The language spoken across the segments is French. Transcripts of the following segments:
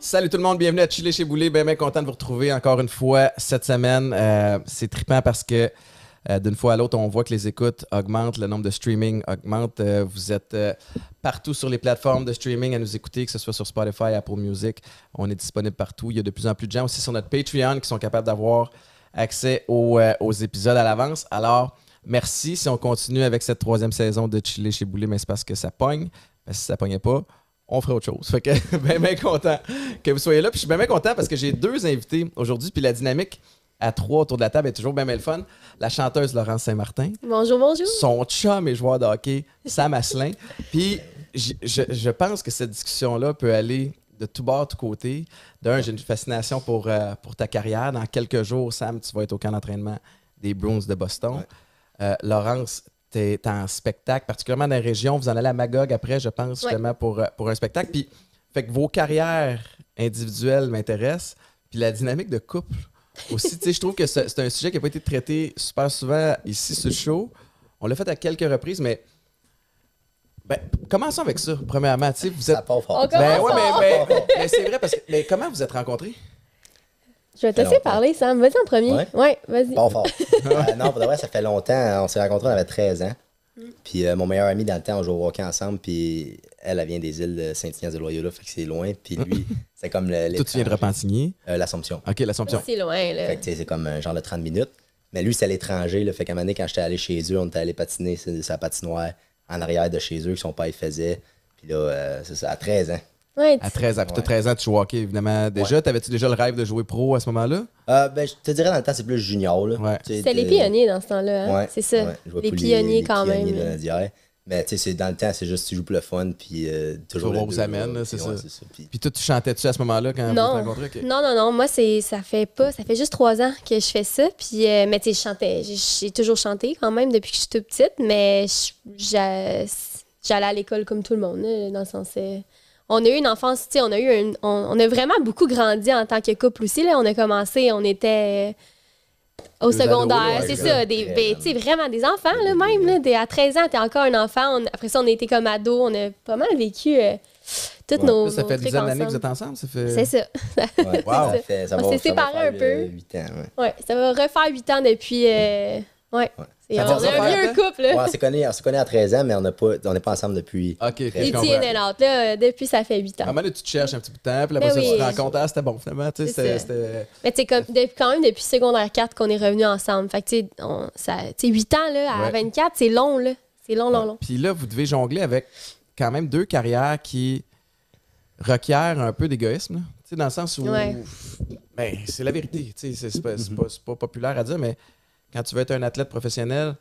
Salut tout le monde, bienvenue à Chiller chez Boulet. Bien, content de vous retrouver encore une fois cette semaine. Euh, c'est trippant parce que euh, d'une fois à l'autre, on voit que les écoutes augmentent, le nombre de streaming augmente. Euh, vous êtes euh, partout sur les plateformes de streaming à nous écouter, que ce soit sur Spotify, Apple Music. On est disponible partout. Il y a de plus en plus de gens aussi sur notre Patreon qui sont capables d'avoir accès aux, épisodes à l'avance. Alors, merci. Si on continue avec cette troisième saison de Chiller chez Boulet, mais c'est parce que ça pogne. Ben, si ça pognait pas, on ferait autre chose. Fait que, bien, ben content que vous soyez là. Puis je suis ben, bien content parce que j'ai deux invités aujourd'hui. Puis la dynamique à trois autour de la table est toujours bien, le fun. La chanteuse Laurence Saint-Martin. Bonjour, bonjour. Son chum et joueur de hockey, Sam Asselin. Puis je, pense que cette discussion-là peut aller de tout bord, tout côté. D'un, j'ai une fascination pour, euh, pour ta carrière. Dans quelques jours, Sam, tu vas être au camp d'entraînement des Bruins de Boston. Euh, Laurence, tu es en spectacle, particulièrement dans la région. Vous en allez à Magog après, je pense, justement, pour, euh, pour un spectacle. Puis, fait que vos carrières individuelles m'intéressent. Puis la dynamique de couple aussi, tu sais, je trouve que c'est un sujet qui n'a pas été traité super souvent ici sur le show. On l'a fait à quelques reprises, mais. Ben, commençons avec ça, premièrement. Tu sais, vous êtes. Ben mais, c'est vrai, parce que. Mais comment vous êtes rencontrés? Je vais te laisser parler, Sam. Vas-y en premier. Oui, vas-y. Bon fort. Euh, non, pour de vrai, ça fait longtemps. On s'est rencontrés, on avait 13 ans. Puis euh, mon meilleur ami, dans le temps, on joue au hockey ensemble. Puis elle, elle vient des îles de Saint-Ignace de Loyola, fait que c'est loin. Puis lui, c'est comme le. Tout tu de Repentigny euh, L'Assomption. OK, l'Assomption. C'est loin, là. Fait que c'est comme genre de 30 minutes. Mais lui, c'est à l'étranger. Fait qu'à un moment donné, quand j'étais allé chez eux, on était allé patiner sa patinoire en arrière de chez eux que son père faisait. Puis là, euh, c'est ça, à 13 ans à 13 ans. Puis 13 ans, tu jouais au hockey, évidemment. Déjà, t'avais-tu déjà le rêve de jouer pro à ce moment-là? Euh, ben, je te dirais, dans le temps, c'est plus junior. C'était les pionniers dans ce temps-là. Hein? c'est ça. les pionniers quand même. Mais tu sais, dans le temps, c'est juste tu joues pour le fun, puis euh, toujours. Toujours vous amène, c'est ça. Puis toi, tu chantais-tu à ce moment-là quand tu Non. vous Non, non, non. Moi, c'est, ça fait pas. Ça fait juste trois ans que je fais ça. Puis, euh, mais tu sais, je chantais. J'ai, toujours chanté quand même depuis que je suis toute petite. Mais j'allais à l'école comme tout le monde, dans le sens on a eu une enfance, tu sais, on a eu on, a vraiment beaucoup grandi en tant que couple aussi. Là. On a commencé, on était au secondaire, c'est ça, des, ben, tu sais, vraiment des enfants, là, même, à 13 ans, t'es encore un enfant, après ça, on était comme ados, on a pas mal vécu euh, toutes nos, Ça fait 10 d'année que vous êtes ensemble, ça fait... C'est ça. Wow. ça. Fait, ça va, on s'est séparés un peu. 8 euh, ans, ça va refaire 8 ans depuis... Euh, ouais on, un couple. on se connaît, à 13 ans, mais on n'est pas, pas ensemble depuis. Ok, Et là, depuis ça fait 8 ans. tu te cherches un petit peu de temps, puis là, ben oui, te ah, c'était bon, finalement. Tu sais, Mais tu sais, quand même, depuis secondaire 4 qu'on est revenus ensemble. Fait que, tu sais, 8 ans, là, à 24, c'est long, là. C'est long, long, long. Puis là, vous devez jongler avec quand même deux carrières qui requièrent un peu d'égoïsme. Tu sais, dans le sens où. Mais ben, c'est la vérité. Tu sais, c'est pas, pas populaire à dire, mais quand tu veux être un athlète professionnel,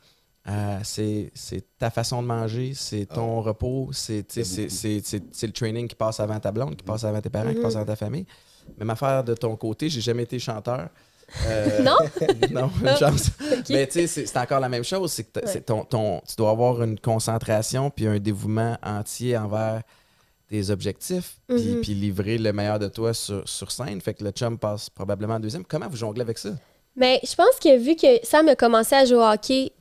euh, c'est ta façon de manger, c'est ah ton repos, c'est le training qui passe avant ta blonde, qui passe avant tes parents, qui passe mhm. avant ta famille. Même affaire de ton côté, j'ai jamais été chanteur. Euh, non? non, ah, Mais tu sais, c'est encore la même chose. C'est que tu dois avoir une concentration puis un dévouement entier envers tes objectifs mhm. puis, livrer le meilleur de toi sur, sur, scène. Fait que le chum passe probablement en deuxième. Comment vous jonglez avec ça? Mais je pense que vu que ça a commencé à jouer au hockey,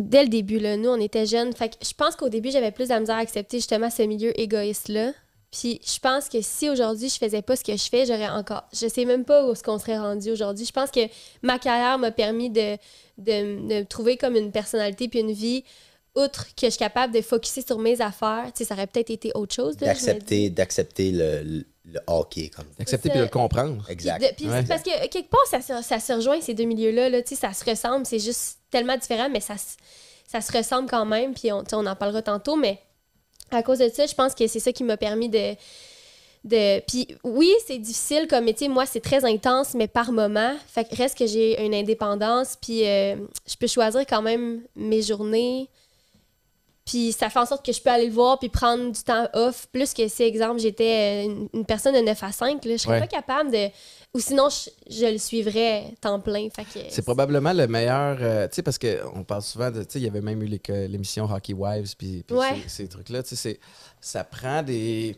dès le début, là, nous, on était jeunes. Fait que je pense qu'au début, j'avais plus de la misère à accepter justement ce milieu égoïste-là. Puis je pense que si aujourd'hui, je faisais pas ce que je fais, j'aurais encore... Je sais même pas où ce qu'on serait rendu aujourd'hui. Je pense que ma carrière m'a permis de, de, trouver comme une personnalité puis une vie outre que je suis capable de focuser sur mes affaires, tu ça aurait peut-être été autre chose. D'accepter, d'accepter le, le Accepter puis de le comprendre. Exact. Parce que quelque part, ça, se, ça se rejoint, ces deux milieux-là. Là, ça se ressemble, c'est juste tellement différent, mais ça, ça se ressemble quand même. Puis on, on en parlera tantôt, mais à cause de ça, je pense que c'est ça qui m'a permis de. De... Puis oui, c'est difficile comme métier. Moi, c'est très intense, mais par moment. Fait que reste que j'ai une indépendance, puis euh, je peux choisir quand même mes journées. Puis ça fait en sorte que je peux aller le voir puis prendre du temps off. Plus que si, exemple, j'étais euh, une, personne de 9 à 5, là, je serais pas capable de. Ou sinon, je, le suivrais temps plein. C'est probablement le meilleur. Euh, tu sais, parce qu'on parle souvent de. Tu sais, il y avait même eu l'émission Hockey Wives puis, ces, ces trucs-là. Tu sais, ça prend des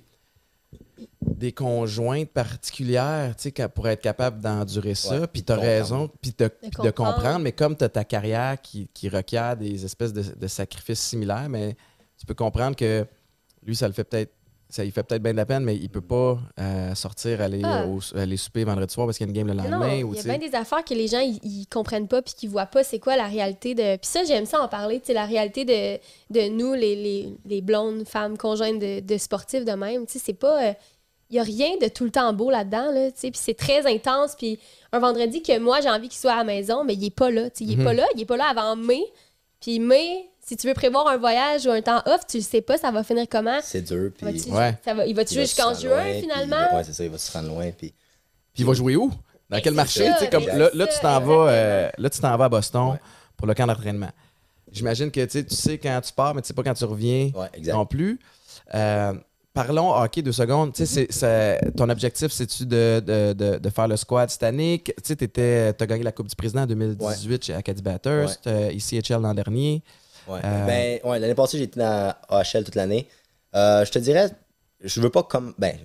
des conjointes particulières, pour être capable d'endurer ça. puis tu raison, puis de, comprendre. Mais comme tu ta carrière qui, requiert des espèces de, sacrifices similaires, mais tu peux comprendre que lui, ça le fait peut-être il fait peut-être bien de la peine, mais il peut pas euh, sortir, ah. aller, souper vendredi soir parce qu'il y a une game le lendemain. il y a bien des affaires que les gens ils comprennent pas puis qu'ils voient pas c'est quoi la réalité de. Puis ça, j'aime ça en parler, la réalité de, de nous, les, blondes femmes conjointes de, de sportifs de même. c'est pas. il euh, n'y a rien de tout le temps beau là-dedans, là, puis c'est très intense, puis un vendredi que moi, j'ai envie qu'il soit à la maison, mais il est pas là, tu sais mhm. pas là, il n'est pas là avant mai, puis mai, si tu veux prévoir un voyage ou un temps off, tu le sais pas, ça va finir comment. C'est dur. Puis... ça va... Il va-tu jusqu'en juin, finalement? Oui, c'est ça, il va se rendre loin. Puis, puis il va jouer où? Dans quel marché? comme, là, tu t'en vas, euh, vas à Boston pour le camp d'entraînement. J'imagine que tu sais quand tu pars, mais tu ne sais pas quand tu reviens non plus. Euh, parlons hockey deux secondes. c'est, ton objectif, c'est-tu de, faire le squad cette année? Tu sais, gagné la Coupe du Président en 2018 à chez Acadie Batters, ici HL l'an dernier. Euh, ben, ouais, l'année passée, j'étais dans AHL toute l'année. Euh, je te dirais, je veux pas comme. Ben,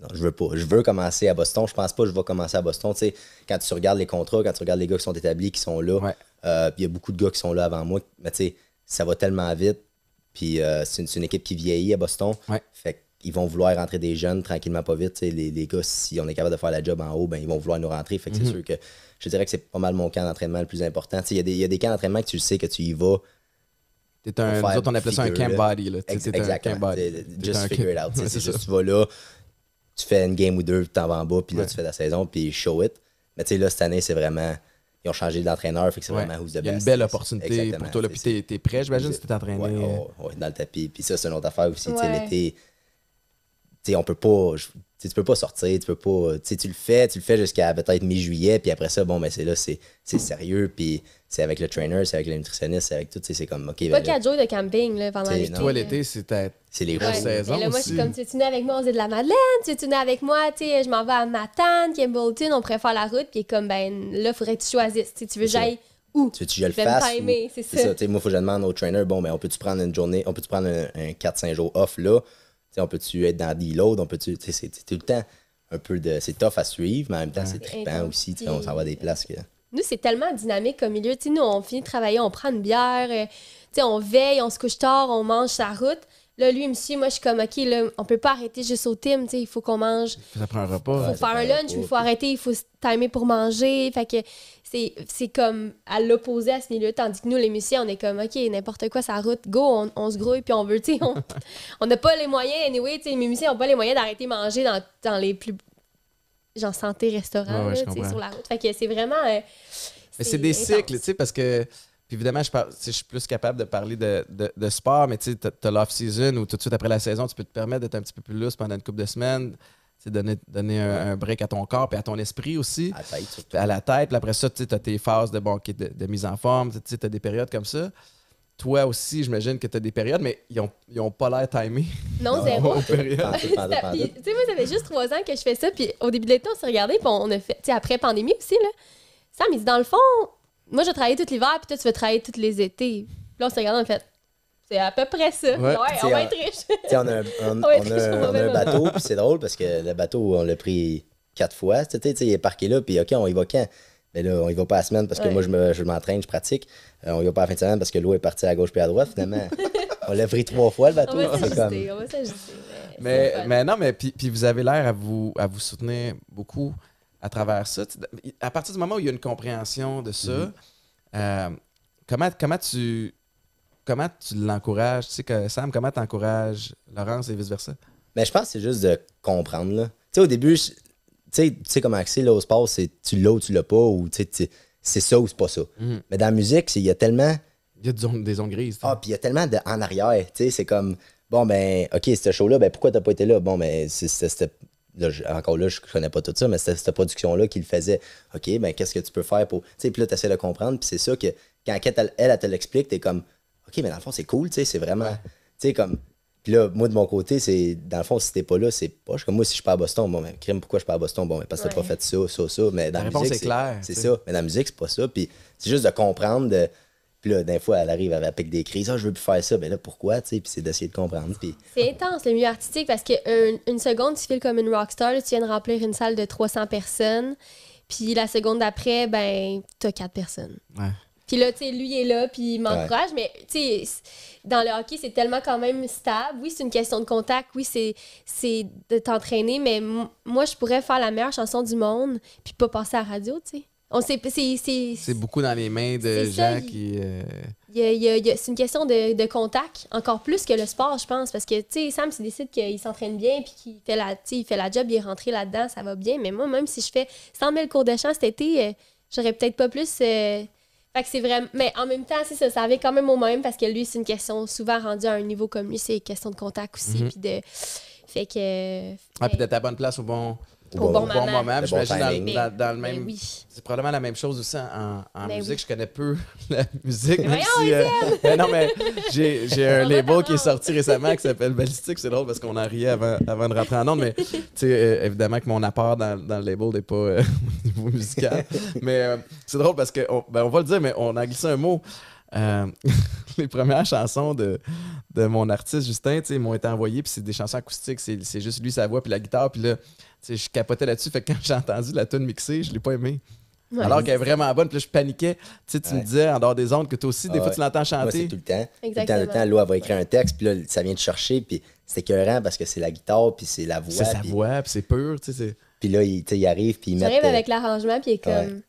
non, je veux pas. Je veux commencer à Boston. Je pense pas que je vais commencer à Boston. Tu quand tu regardes les contrats, quand tu regardes les gars qui sont établis, qui sont là, il euh, y a beaucoup de gars qui sont là avant moi. Mais tu sais, ça va tellement vite. Puis c'est une, équipe qui vieillit à Boston. Fait ils vont vouloir rentrer des jeunes tranquillement, pas vite. les, les gars, si on est capable de faire la job en haut, ben, ils vont vouloir nous rentrer. Fait que c'est mhm. sûr que je dirais que c'est pas mal mon camp d'entraînement le plus important. Il y, y, a des camps d'entraînement que tu sais que tu y vas T'es un, nous on appelait ça un camp body. Là. exactement. Just un figure it out. c'est juste, tu vas là, tu fais une game ou deux, t'en vas en bas, puis là, tu fais la saison, puis show it. Mais tu sais, là, cette année, c'est vraiment. Ils ont changé d'entraîneur, fait que c'est vraiment who's de best. Il y a une belle opportunité pour toi. puis t'es, prêt, j'imagine, si t'es entraîné. Ouais, dans le tapis. Puis ça, c'est une autre affaire aussi. Tu sais, l'été, tu sais, on peut pas. Tu ne peux pas sortir, tu peux pas. Euh, tu le fais, tu le fais jusqu'à peut-être mi-juillet, puis après ça, bon, ben c'est là, c'est sérieux, puis c'est avec le trainer, c'est avec le nutritionniste, c'est avec tout, c'est comme, OK. Pas ben, quatre jours de camping, là, pendant l'été. Toi, l'été, c'est c'est les grosses saisons. Ben là, moi, je suis comme, tu es avec moi, on fait de la Madeleine, tu es avec moi, tu je m'en vais à Matane, Kimbleton, on préfère la route, puis comme, ben là, faudrait que tu choisisses. tu veux j'aille où? Tu veux que je le fasse? C'est ça. ça moi, faut que je demande au trainer, bon, ben, on peut-tu prendre une journée, on peut-tu prendre un 4-5 jours off là? on peut-tu être dans l'îlot, on peut-tu. C'est tout le temps un peu de. C'est tough à suivre, mais en même temps, c'est trippant aussi. On s'en va des places que. Nous, c'est tellement dynamique comme milieu. sais, nous, on finit de travailler, on prend une bière, euh, on veille, on se couche tard, on mange sa route. Là, lui, monsieur, moi, je suis comme, OK, là, on peut pas arrêter juste au team, tu sais, il faut qu'on mange. Ça un Il faut faire un lunch, il faut arrêter, il faut timer pour manger. Fait que c'est comme à l'opposé à ce milieu tandis que nous, les musiciens, on est comme, OK, n'importe quoi, ça route, go, on, se grouille, puis on veut, tu sais, on n'a pas les moyens, anyway, tu sais, les musiciens n'ont pas les moyens d'arrêter manger dans, dans, les plus, genre, santé restaurants sur la route. Fait que c'est vraiment... Euh, mais c'est des cycles, tu sais, parce que évidemment, je, je suis plus capable de parler de, sport, mais tu sais, as l'off-season ou tout de suite après la saison, tu peux te permettre d'être un petit peu plus lousse pendant une couple de semaines. Donner, donner un, break à ton corps et à ton esprit aussi. À la tête, Puis après ça, tu as tes phases de, de, mise en forme. Tu as des périodes comme ça toi aussi, j'imagine que tu as des périodes, mais ils n'ont ont pas l'air timés. Non, zéro. Tu sais, moi, ça fait juste trois ans que je fais ça. Puis au début de l'été, on s'est regardé, puis on a fait, tu sais, après pandémie aussi, là. Ça, mais dans le fond, moi, je travaille tout l'hiver, puis toi, tu veux travailler tous les étés. Puis là, on s'est regardé, en fait, c'est à peu près ça. Ouais, on va être riche. on a un, on, a, un bateau, puis c'est drôle parce que le bateau, on l'a pris quatre fois. Tu sais, il est parqué là, puis OK, on y va quand? Mais ben là, on y va pas la semaine parce que moi, je, me, je m'entraîne, je pratique. Euh, on y va pas la fin de semaine parce que l'eau est partie à gauche puis à droite, finalement. on l'a pris trois fois, le bateau. On va s'ajuster, on va s'ajuster. Mais, mais, mais non, mais puis, puis vous avez l'air à vous, à vous soutenir beaucoup à travers ça. À partir du moment où il y a une compréhension de ça, mhm. euh, comment, comment tu comment tu l'encourages? Tu sais que Sam, comment tu encourages Laurence et vice-versa? Mais ben, je pense que c'est juste de comprendre. Là. Tu sais, au début, tu, sais, tu sais, comme là, au sport, c'est tu l'as ou tu l'as pas, ou c'est ça ou c'est pas ça. Mhm. Mais dans la musique, il y a tellement. Il y a des zones, des grises. Ah, puis il y a tellement de en arrière. Tu c'est comme, bon, ben, OK, c'était show-là, ben, pourquoi t'as pas été là? Bon, ben, c'était Là, encore là, je connais pas tout ça, mais c'était cette production-là qui le faisait. OK, ben qu'est-ce que tu peux faire pour. Tu sais, puis là, tu essaies de comprendre, puis c'est ça que quand elle, elle, elle te l'explique, es comme OK, mais dans le fond, c'est cool, tu sais, c'est vraiment. Tu sais, comme. Puis là, moi, de mon côté, c'est. Dans le fond, si t'es pas là, c'est pas. Comme moi, si je suis pas à Boston, bon, mais... Ben, crime, pourquoi je suis pas à Boston? Bon, mais ben, parce que t'as pas fait ça, ça, ça. Mais dans la, réponse musique. C'est C'est ça. Mais dans la musique, c'est pas ça. Puis c'est juste de comprendre, de, puis là, des fois, elle arrive, avec des crises. Ah, je veux plus faire ça. Mais ben là, pourquoi? puis c'est d'essayer de comprendre. C'est intense, le milieu artistique, parce qu'une euh, une seconde, tu files comme une rockstar. tu viens de remplir une salle de 300 personnes. Puis la seconde d'après, ben, t'as quatre personnes. Puis là, tu sais, lui est là, puis il m'encourage. Mais, tu sais, dans le hockey, c'est tellement quand même stable. Oui, c'est une question de contact. Oui, c'est, c'est de t'entraîner. Mais moi, je pourrais faire la meilleure chanson du monde, puis pas passer à la radio, tu sais c'est, beaucoup dans les mains de gens qui. c'est une question de, contact, encore plus que le sport, je pense, parce que tu sais Sam, s'il décide qu'il s'entraîne bien puis qu'il fait la, il fait la job, il est rentré là-dedans, ça va bien. Mais moi, même si je fais 100 000 cours de chant cet été, euh, j'aurais peut-être pas plus. Euh, fait que c'est vrai Mais en même temps, c'est ça, ça avait quand même au même parce que lui, c'est une question souvent rendue à un niveau comme lui, c'est une question de contact aussi, mm-hmm. puis de. Fait que. Ah, puis d'être à bonne place au bon. Au, bon, moment, j'imagine, dans, le ben même. C'est probablement la même chose aussi en, en ben musique. Je connais peu la musique. Même si, mais euh, ben non, mais j'ai un label qui est sorti récemment qui s'appelle Ballistique. C'est drôle parce qu'on en riait avant, de rentrer en nom. Mais euh, évidemment que mon apport dans, le label n'est pas euh, au niveau musical. Mais c'est drôle parce que... on va le dire, mais on a glissé un mot. les premières chansons de, de mon artiste Justin, m'ont été envoyées, puis c'est des chansons acoustiques, c'est juste lui, sa voix, puis la guitare, puis là, je capotais là-dessus. Fait que quand j'ai entendu la tune mixée, je l'ai pas aimée. Alors qu'elle est vraiment bonne. Puis là, je paniquais. Tu, tu me disais en dehors des ondes que toi aussi, des ah fois, tu l'entends chanter. Moi, c'est tout le temps. Tout le temps, le temps, elle va écrire un texte. Puis là, ça vient te chercher. Puis c'est écœurant parce que c'est la guitare, puis c'est la voix. C'est sa voix, puis c'est pur. Tu sais, puis là, il, il arrive, puis il met. Il arrive euh, avec l'arrangement, puis il est comme.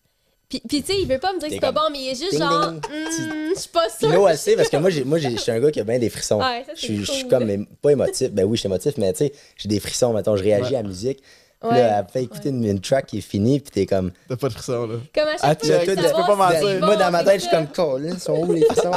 Puis, puis tu sais, il veut pas me dire que c'est pas bon, mais il est juste genre, Je hmm, je suis pas sûr. parce que moi, j'ai, moi je suis un gars qui a bien des frissons. je suis comme, pas émotif, ben oui, je suis émotif, mais tu sais, j'ai des frissons, mettons, je réagis à la musique. Ouais, là, après écouter une, track qui est finie, puis t'es comme. T'as pas de frisson, là. Comme à chaque ah, peux pas mentir. moi, dans ma tête, je suis comme, là, ils sont où les frissons?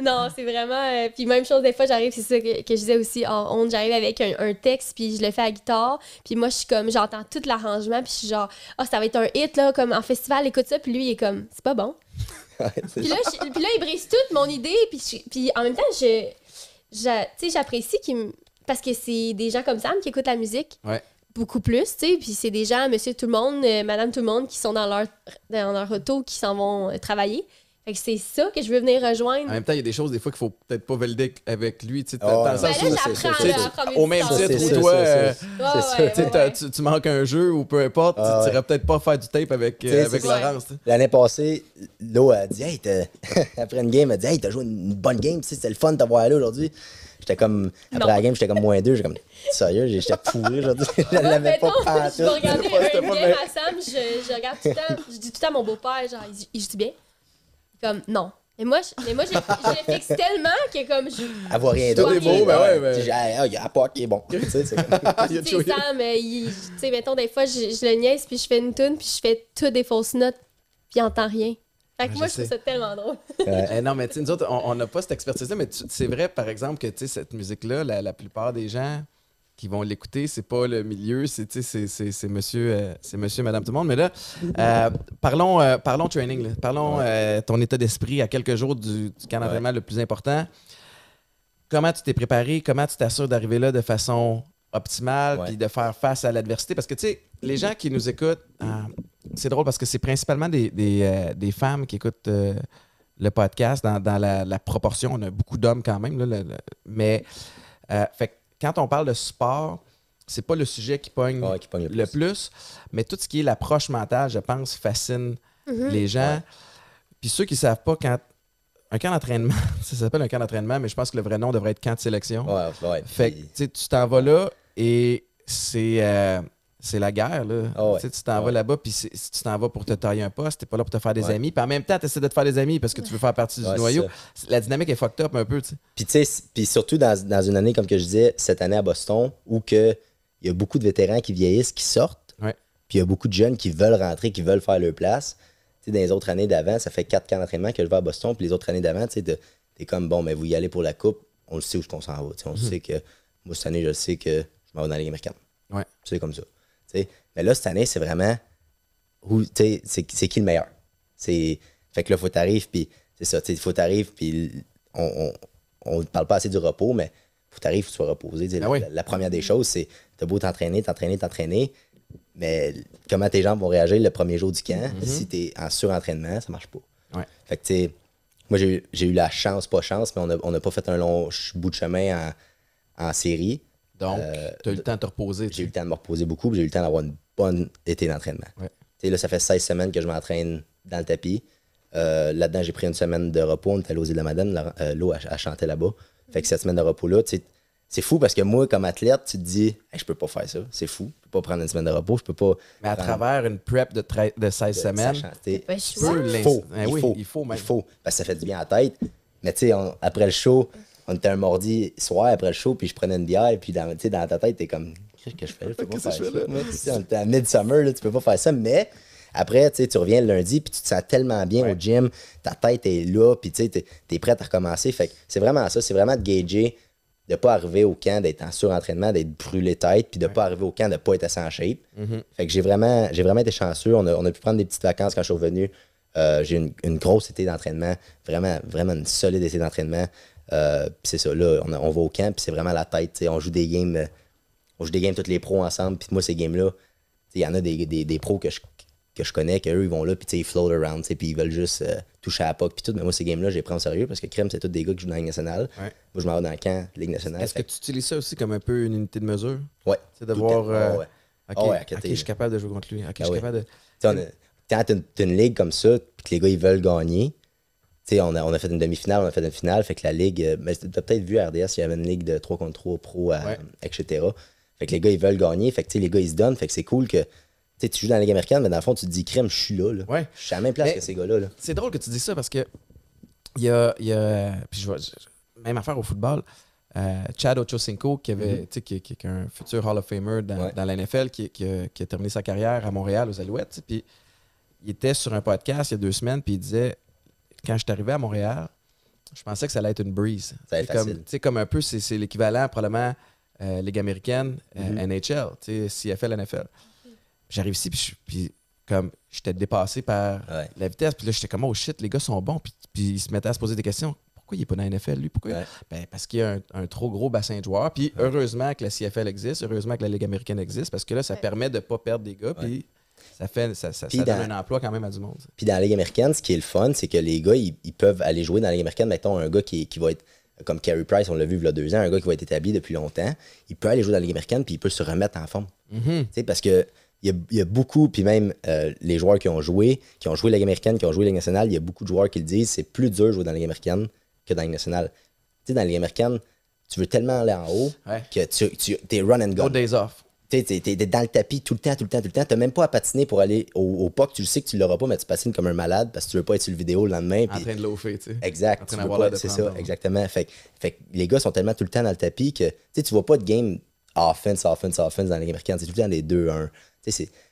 non, c'est vraiment. Euh, puis même chose, des fois, j'arrive, c'est ça que, que, je disais aussi en honte, j'arrive avec un, texte, puis je le fais à la guitare, puis moi, je suis comme, j'entends tout l'arrangement, puis je suis genre, ah, oh, ça va être un hit, là, comme en festival, écoute ça, puis lui, il est comme, c'est pas bon. puis, là, puis là, il brise toute mon idée, puis, puis en même temps, je, j'apprécie qu'il me parce que c'est des gens comme Sam qui écoutent la musique. Beaucoup plus, tu sais. Puis c'est des gens, monsieur tout le monde, euh, madame tout le monde, qui sont dans leur, dans auto, qui s'en vont euh, travailler. Fait que c'est ça que je veux venir rejoindre. En même temps, il y a des choses, des fois, qu'il faut peut-être pas valider avec lui. Tu sais, au même titre toi, euh, Tu, manques un jeu ou peu importe, tu tu n'irais peut-être pas faire du tape avec, Laurence. L'année passée, Lo a dit, après une game, a dit, hey, t'as joué une bonne game, c'est le fun de t'avoir allé aujourd'hui. J'étais comme, après la game, j'étais comme moins deux, J'étais comme, sérieux, j'étais pourri aujourd'hui. je ne l'avais pas pas Je vais regarder un game à Sam, je, regarde tout le temps, je dis tout le temps à mon beau-père, genre, il, il joue bien. Comme, non. Et moi, mais moi, je, je fixe tellement que comme je. Avoir rien d'autre. est beau, mais ouais, mais. Ben- ah, il a pas qui est bon. tu sais, c'est comme. c'est mais euh, tu sais, mettons, des fois, je, le niaise, puis je fais une tune, puis je fais toutes des fausses notes, puis il n'entend rien. Fait que moi, je, trouve ça tellement drôle. Euh, eh non, mais tu sais, nous autres, on n'a pas cette expertise-là, mais c'est vrai, par exemple, que tu sais, cette musique-là, la, plupart des gens qui vont l'écouter, c'est pas le milieu, c'est monsieur, euh, c'est monsieur, madame, tout le monde. Mais là, euh, parlons, euh, parlons training, parlons ton état d'esprit à quelques jours du, du camp le plus important. Comment tu t'es préparé? Comment tu t'assures d'arriver là de façon optimale et de faire face à l'adversité? Parce que, tu sais, les gens qui nous écoutent, c'est drôle parce que c'est principalement des, euh, femmes qui écoutent euh, le podcast. Dans, la, proportion, on a beaucoup d'hommes quand même. mais euh, fait, quand on parle de sport, c'est pas le sujet qui pogne, ah, le, plus. mais tout ce qui est l'approche mentale, je pense, fascine mm-hmm. les gens. Puis ceux qui savent pas quand un camp d'entraînement, ça s'appelle un camp d'entraînement, mais je pense que le vrai nom devrait être camp de sélection. fait que tu t'en vas là et c'est c'est la guerre. Là. Ah tu t'en ah vas là-bas, puis tu t'en vas pour te tailler un poste, t'es pas là pour te faire des amis. Puis en même temps, t'essaies de te faire des amis parce que tu veux faire partie du noyau. La dynamique est fucked up un peu. Tu sais. Puis, tu sais, puis surtout dans, une année, comme que je disais, cette année à Boston, où il y a beaucoup de vétérans qui vieillissent, qui sortent, puis il y a beaucoup de jeunes qui veulent rentrer, qui veulent faire leur place. Tu dans les autres années d'avant, ça fait quatre camps d'entraînement que je vais à Boston, puis les autres années d'avant, tu sais, t'es comme, bon, mais vous y allez pour la coupe, on le sait où je qu'on s'en va. on mhm. sait que, moi, cette année, je sais que je m'en vais dans les C'est comme ça. Mais là, cette année, c'est vraiment c'est, qui le meilleur. C'est, fait que là, faut arrives, puis c'est ça, il faut t'arrives, puis on, on, parle pas assez du repos, mais faut faut que tu sois reposé. Ben la, première des choses, c'est t'as beau t'entraîner, t'entraîner, t'entraîner, mais comment tes jambes vont réagir le premier jour du camp, mm-hmm. si tu si en surentraînement, ça marche pas. Fait que tu sais, moi j'ai, eu la chance, pas chance, mais on n'a pas fait un long bout de chemin en, en série. Donc, euh, tu as eu le temps de te reposer. J'ai eu le temps de me reposer beaucoup, j'ai eu le temps d'avoir une bonne été d'entraînement. Là, ça fait 16 semaines que je m'entraîne dans le tapis. Euh, là-dedans, j'ai pris une semaine de repos. On était euh, à aux de de Madame, l'eau a, chanté là-bas. Mm. Fait que cette semaine de repos-là, c'est fou parce que moi, comme athlète, tu te dis, je peux pas faire ça, c'est fou. Je peux pas prendre une semaine de repos, je peux pas. Mais à travers une prep de, 16 semaines, il, faut, il, faut, il hein, faut, il faut, parce que ça fait du bien à la tête. Mais tu sais, après le show, on était un mardi soir après le show, puis je prenais une bière, puis dans, dans ta tête, t'es comme, qu'est-ce que je fais? tu peux pas faire ça. Là? on était à midsummer, là, tu peux pas faire ça, mais après, tu reviens le lundi, puis tu te sens tellement bien au gym, ta tête est là, puis tu es, prêt à recommencer. Fait c'est vraiment ça, c'est vraiment de gager, de pas arriver au camp, d'être en surentraînement, d'être brûlé tête, puis de pas arriver au camp, de pas être assez en shape. Mm-hmm. Fait que j'ai vraiment, vraiment été chanceux. On a, pu prendre des petites vacances quand je suis revenu. Euh, j'ai une, une, grosse été d'entraînement, vraiment, vraiment une solide été d'entraînement. Euh, c'est ça, là, on, va au camp, puis c'est vraiment la tête. On joue des games, euh, on joue des games tous les pros ensemble, puis moi, ces games-là, il y en a des, des, pros que je, que je connais, qu'eux, ils vont là, puis ils float around, puis ils veulent juste euh, toucher à la puck, puis tout. Mais moi, ces games-là, je les prends au sérieux parce que Crème, c'est tous des gars qui jouent dans la Ligue nationale. Moi, je m'en vais dans le camp, Ligue nationale. Est-ce que tu utilises ça aussi comme un peu une unité de mesure Ouais. C'est de voir. Oh, Ok, ah je suis capable de jouer contre lui. Ok, je suis ah capable de. quand tu une, une, ligue comme ça, puis que les gars ils veulent gagner, on a, on a fait une demi-finale, on a fait une finale, fait que la ligue. Mais euh, ben, t'as peut-être vu à RDS, il y avait une ligue de 3 contre 3 pro, euh, etc. Fait que les gars, ils veulent gagner. Fait que les gars, ils se donnent. Fait que c'est cool que tu joues dans la Ligue américaine, mais dans le fond, tu te dis crème, je suis là. là. Je suis à la même place que ces gars-là. -là, c'est drôle que tu dis ça parce que il y a. Y a même affaire au football. Euh, Chad Ochocinco, qui, avait, mm-hmm. qui, est un futur Hall of Famer dans, la NFL, qui, qui, a terminé sa carrière à Montréal, aux Alouettes. Puis il était sur un podcast il y a deux semaines, puis il disait quand je suis arrivé à Montréal, je pensais que ça allait être une breeze. C'est comme, un peu, c'est l'équivalent probablement euh, Ligue américaine, NHL, CFL, NFL. J'arrive ici, puis, comme j'étais dépassé par la vitesse. Puis là, j'étais comme, oh shit, les gars sont bons. Puis, ils se mettaient à se poser des questions. Pourquoi il n'est pas dans la NFL, lui? Pourquoi? Ben, parce qu'il y a un, trop gros bassin de joueurs. Puis heureusement que la CFL existe, heureusement que la Ligue américaine existe, parce que là, ça permet de ne pas perdre des gars. Puis ça, fait, ça, donne un emploi quand même à du monde. Puis dans la Ligue américaine, ce qui est le fun, c'est que les gars, ils, peuvent aller jouer dans la Ligue américaine. Mettons un gars qui, va être, comme Carey Price, on l'a vu il y a deux ans, un gars qui va être établi depuis longtemps. Il peut aller jouer dans la Ligue américaine, puis il peut se remettre en forme. Mm-hmm. Parce que il y, a, beaucoup, puis même euh, les joueurs qui ont joué, qui ont joué la Ligue américaine, qui ont joué la Ligue nationale, il y a beaucoup de joueurs qui le disent, c'est plus dur de jouer dans la Ligue américaine que dans la Ligue nationale. Tu sais, dans la Ligue américaine, tu veux tellement aller en haut que tu, tu es run and go. Tu es, dans le tapis tout le temps, tout le temps, tout le temps. Tu même pas à patiner pour aller au, au Tu le sais que tu l'auras pas, mais tu patines comme un malade parce que tu veux pas être sur le vidéo le lendemain. En train de loafer, tu sais. Exact. C'est ça, exactement. Fait, fait les gars sont tellement tout le temps dans le tapis que tu vois pas de game offense, offense, offense dans les games américaine. C'est tout le temps les 2-1.